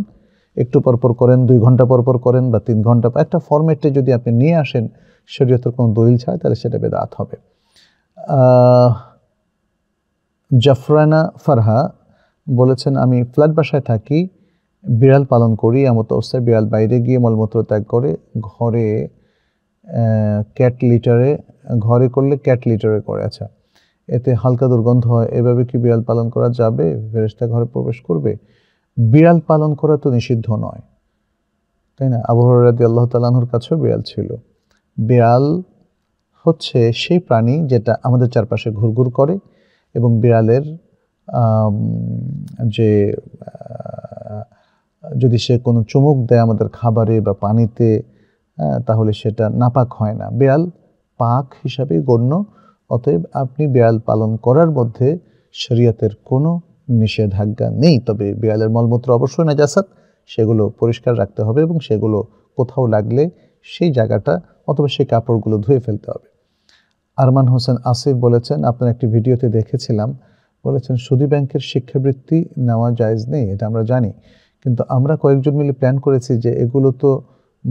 একটু পরপর করেন দুই ঘন্টা পরপর করেন বা তিন ঘন্টা একটা ফর্মেটে যদি আপনি নিয়ে আসেন শরীয়তের কোনো দলিল ছাড়া তাহলে সেটা বেদাত হবে জাফরানা ফারহা বলেছেন আমি ফ্ল্যাট বাসায় থাকি বিড়াল পালন করি এমত অবস্থায় বিড়াল বাইরে গিয়ে মলমূত্র ত্যাগ করে ঘরে ক্যাট লিটারে ঘরে করলে ক্যাট লিটারে করে আচ্ছা এতে হালকা দুর্গন্ধ হয় এভাবে কি বিড়াল পালন করা যাবে ফেরেস্তা ঘরে প্রবেশ করবে বিড়াল পালন করা তো নিষিদ্ধ নয় তাই না আবহাওয়া রাদি আল্লাহ তালাহুর কাছেও বিড়াল ছিল বিড়াল হচ্ছে সেই প্রাণী যেটা আমাদের চারপাশে ঘুরঘুর করে এবং বিড়ালের যে যদি সে কোনো চুমুক দেয় আমাদের খাবারে বা পানিতে হ্যাঁ, তাহলে সেটা নাপাক হয় না বিড়াল পাক হিসাবে গণ্য অতএব আপনি বিড়াল পালন করার মধ্যে শরীয়তের কোনো নিষেধাজ্ঞা নেই তবে বিড়ালের মলমূত্র অবশ্যই নাজাসাত সেগুলো পরিষ্কার রাখতে হবে এবং সেগুলো কোথাও লাগলে সেই জায়গাটা অথবা সেই কাপড়গুলো ধুয়ে ফেলতে হবে আরমান হোসেন আসিফ বলেছেন আপনার একটি ভিডিওতে দেখেছিলাম বলেছেন সুদি ব্যাংকের শিক্ষাবৃত্তি নেওয়া জায়জ নেই এটা আমরা জানি কিন্তু আমরা কয়েকজন মিলে প্ল্যান করেছি যে এগুলো তো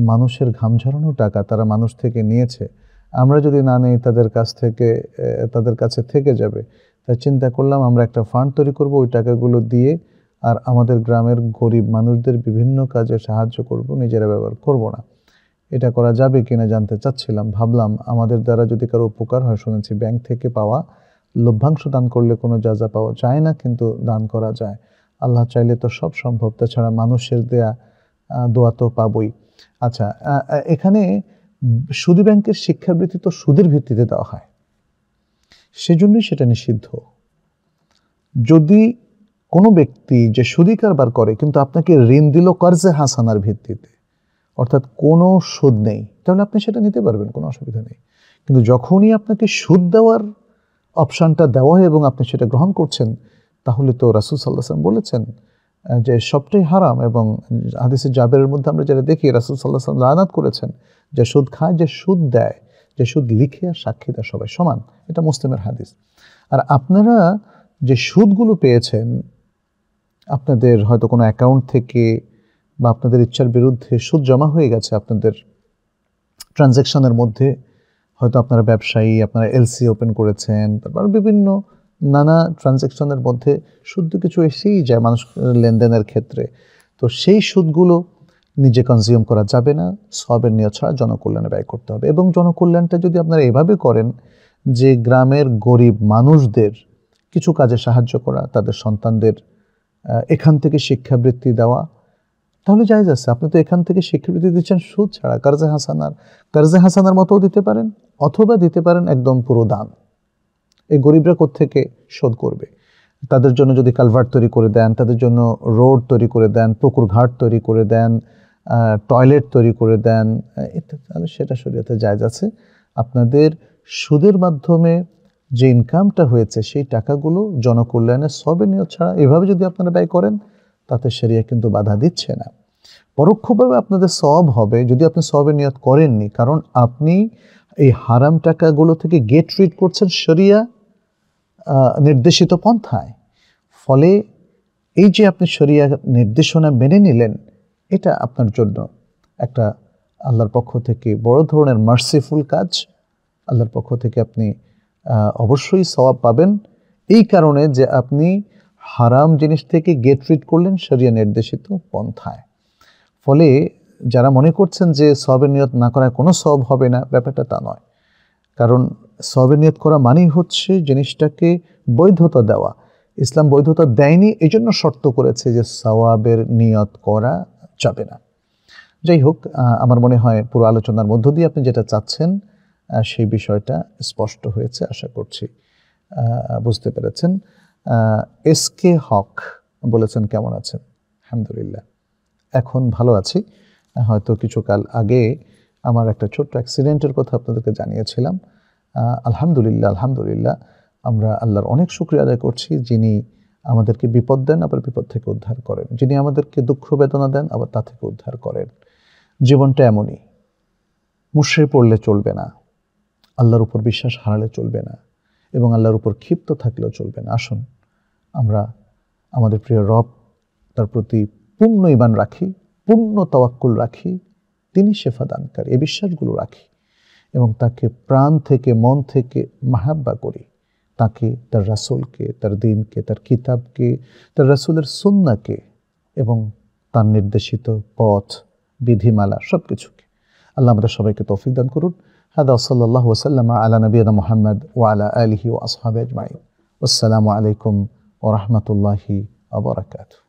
মানুষের ঘাম ঝরানো টাকা তারা মানুষ থেকে নিয়েছে আমরা যদি না নেই তাদের কাছ থেকে তাদের কাছে থেকে যাবে তা চিন্তা করলাম আমরা একটা ফান্ড তৈরি করব ওই টাকাগুলো দিয়ে আর আমাদের গ্রামের গরিব মানুষদের বিভিন্ন কাজে সাহায্য করব নিজেরা ব্যবহার করব না এটা করা যাবে কিনা জানতে চাচ্ছিলাম ভাবলাম আমাদের দ্বারা যদি কারো উপকার হয় শুনেছি ব্যাংক থেকে পাওয়া লভ্যাংশ দান করলে কোনো যা যা পাওয়া যায় না কিন্তু দান করা যায় আল্লাহ চাইলে তো সব সম্ভব তাছাড়া মানুষের দেয়া দোয়া তো পাবই আচ্ছা এখানে সুদী ব্যাংকের শিক্ষাবৃত্তি তো সুদের ভিত্তিতে দেওয়া হয় সেজন্যই সেটা নিষিদ্ধ যদি কোনো ব্যক্তি যে সুদি কারবার করে কিন্তু আপনাকে ঋণ দিল কর্জে হাসানার ভিত্তিতে অর্থাৎ কোনো সুদ নেই তাহলে আপনি সেটা নিতে পারবেন কোনো অসুবিধা নেই কিন্তু যখনই আপনাকে সুদ দেওয়ার অপশানটা দেওয়া হয় এবং আপনি সেটা গ্রহণ করছেন তাহলে তো রাসুল সাল্লাহাম বলেছেন যে সবটাই হারাম এবং হাদিসের জাবের মধ্যে আমরা যারা দেখি রাসুল সাল্লাহ সাল্লাম করেছেন যে সুদ খায় যে সুদ দেয় যে সুদ লিখে আর সাক্ষীরা সবাই সমান এটা মুসলিমের হাদিস আর আপনারা যে সুদগুলো পেয়েছেন আপনাদের হয়তো কোনো অ্যাকাউন্ট থেকে বা আপনাদের ইচ্ছার বিরুদ্ধে সুদ জমা হয়ে গেছে আপনাদের ট্রানজ্যাকশনের মধ্যে হয়তো আপনারা ব্যবসায়ী আপনারা এলসি ওপেন করেছেন তারপর বিভিন্ন নানা ট্রানজ্যাকশনের মধ্যে সুদ কিছু এসেই যায় মানুষ লেনদেনের ক্ষেত্রে তো সেই সুদগুলো নিজে কনজিউম করা যাবে না সবের নিয়ে ছাড়া জনকল্যাণে ব্যয় করতে হবে এবং জনকল্যাণটা যদি আপনারা এভাবে করেন যে গ্রামের গরিব মানুষদের কিছু কাজে সাহায্য করা তাদের সন্তানদের এখান থেকে শিক্ষাবৃত্তি দেওয়া তাহলে জায়জ আছে আপনি তো এখান থেকে শিক্ষাবৃত্তি দিচ্ছেন সুদ ছাড়া কার্জে হাসানার কার্জে হাসানার মতোও দিতে পারেন অথবা দিতে পারেন একদম পুরো দান এই গরিবরা থেকে শোধ করবে তাদের জন্য যদি কালভার্ট তৈরি করে দেন তাদের জন্য রোড তৈরি করে দেন পুকুর ঘাট তৈরি করে দেন টয়লেট তৈরি করে দেন তাহলে সেটা শরীয়তে জায়জ আছে আপনাদের সুদের মাধ্যমে যে ইনকামটা হয়েছে সেই টাকাগুলো জনকল্যাণে সবে নিয়োগ ছাড়া এভাবে যদি আপনারা ব্যয় করেন তাতে সেরিয়া কিন্তু বাধা দিচ্ছে না পরোক্ষভাবে আপনাদের সব হবে যদি আপনি সবে নিয়ত করেননি কারণ আপনি এই হারাম টাকাগুলো থেকে গেট রিড করছেন শরিয়া নির্দেশিত পন্থায় ফলে এই যে আপনি শরিয়া নির্দেশনা মেনে নিলেন এটা আপনার জন্য একটা আল্লাহর পক্ষ থেকে বড় ধরনের মার্সিফুল কাজ আল্লাহর পক্ষ থেকে আপনি অবশ্যই সবাব পাবেন এই কারণে যে আপনি হারাম জিনিস থেকে গেট রিট করলেন সেরিয়া নির্দেশিত পন্থায় ফলে যারা মনে করছেন যে সবের নিয়ত না করায় কোনো সব হবে না ব্যাপারটা তা নয় কারণ সবের নিয়ত করা মানেই হচ্ছে জিনিসটাকে বৈধতা দেওয়া ইসলাম বৈধতা দেয়নি এই জন্য শর্ত করেছে যে সওয়াবের নিয়ত করা যাবে না যাই হোক আমার মনে হয় পুরো আলোচনার মধ্য দিয়ে আপনি যেটা চাচ্ছেন সেই বিষয়টা স্পষ্ট হয়েছে আশা করছি বুঝতে পেরেছেন এস কে হক বলেছেন কেমন আছেন আলহামদুলিল্লাহ এখন ভালো আছি হয়তো কিছু কাল আগে আমার একটা ছোট্ট অ্যাক্সিডেন্টের কথা আপনাদেরকে জানিয়েছিলাম আলহামদুলিল্লাহ আলহামদুলিল্লাহ আমরা আল্লাহর অনেক শুক্রিয়া আদায় করছি যিনি আমাদেরকে বিপদ দেন আবার বিপদ থেকে উদ্ধার করেন যিনি আমাদেরকে দুঃখ বেদনা দেন আবার তা থেকে উদ্ধার করেন জীবনটা এমনই মুশরে পড়লে চলবে না আল্লাহর উপর বিশ্বাস হারালে চলবে না এবং আল্লাহর উপর ক্ষিপ্ত থাকলেও চলবে না আসুন আমরা আমাদের প্রিয় রব তার প্রতি পূর্ণ ইমান রাখি পূর্ণ তওয়াক্কুল রাখি তিনি শেফা দানকারী এই বিশ্বাসগুলো রাখি এবং তাকে প্রাণ থেকে মন থেকে মাহাব্বা করি তাকে তার রাসুলকে তার দিনকে তার কিতাবকে তার রাসুলের সুন্নাকে এবং তার নির্দেশিত পথ বিধিমালা সব কিছুকে আল্লাহ আমাদের সবাইকে তৌফিক দান করুন হাদা সাল্লাহ ওসাল্লাম আলা নবীনা মোহাম্মদ ও আলা আলহি ও আসহাব আজমাইন আসসালামু আলাইকুম ও রহমতুল্লাহি আবরাকাতু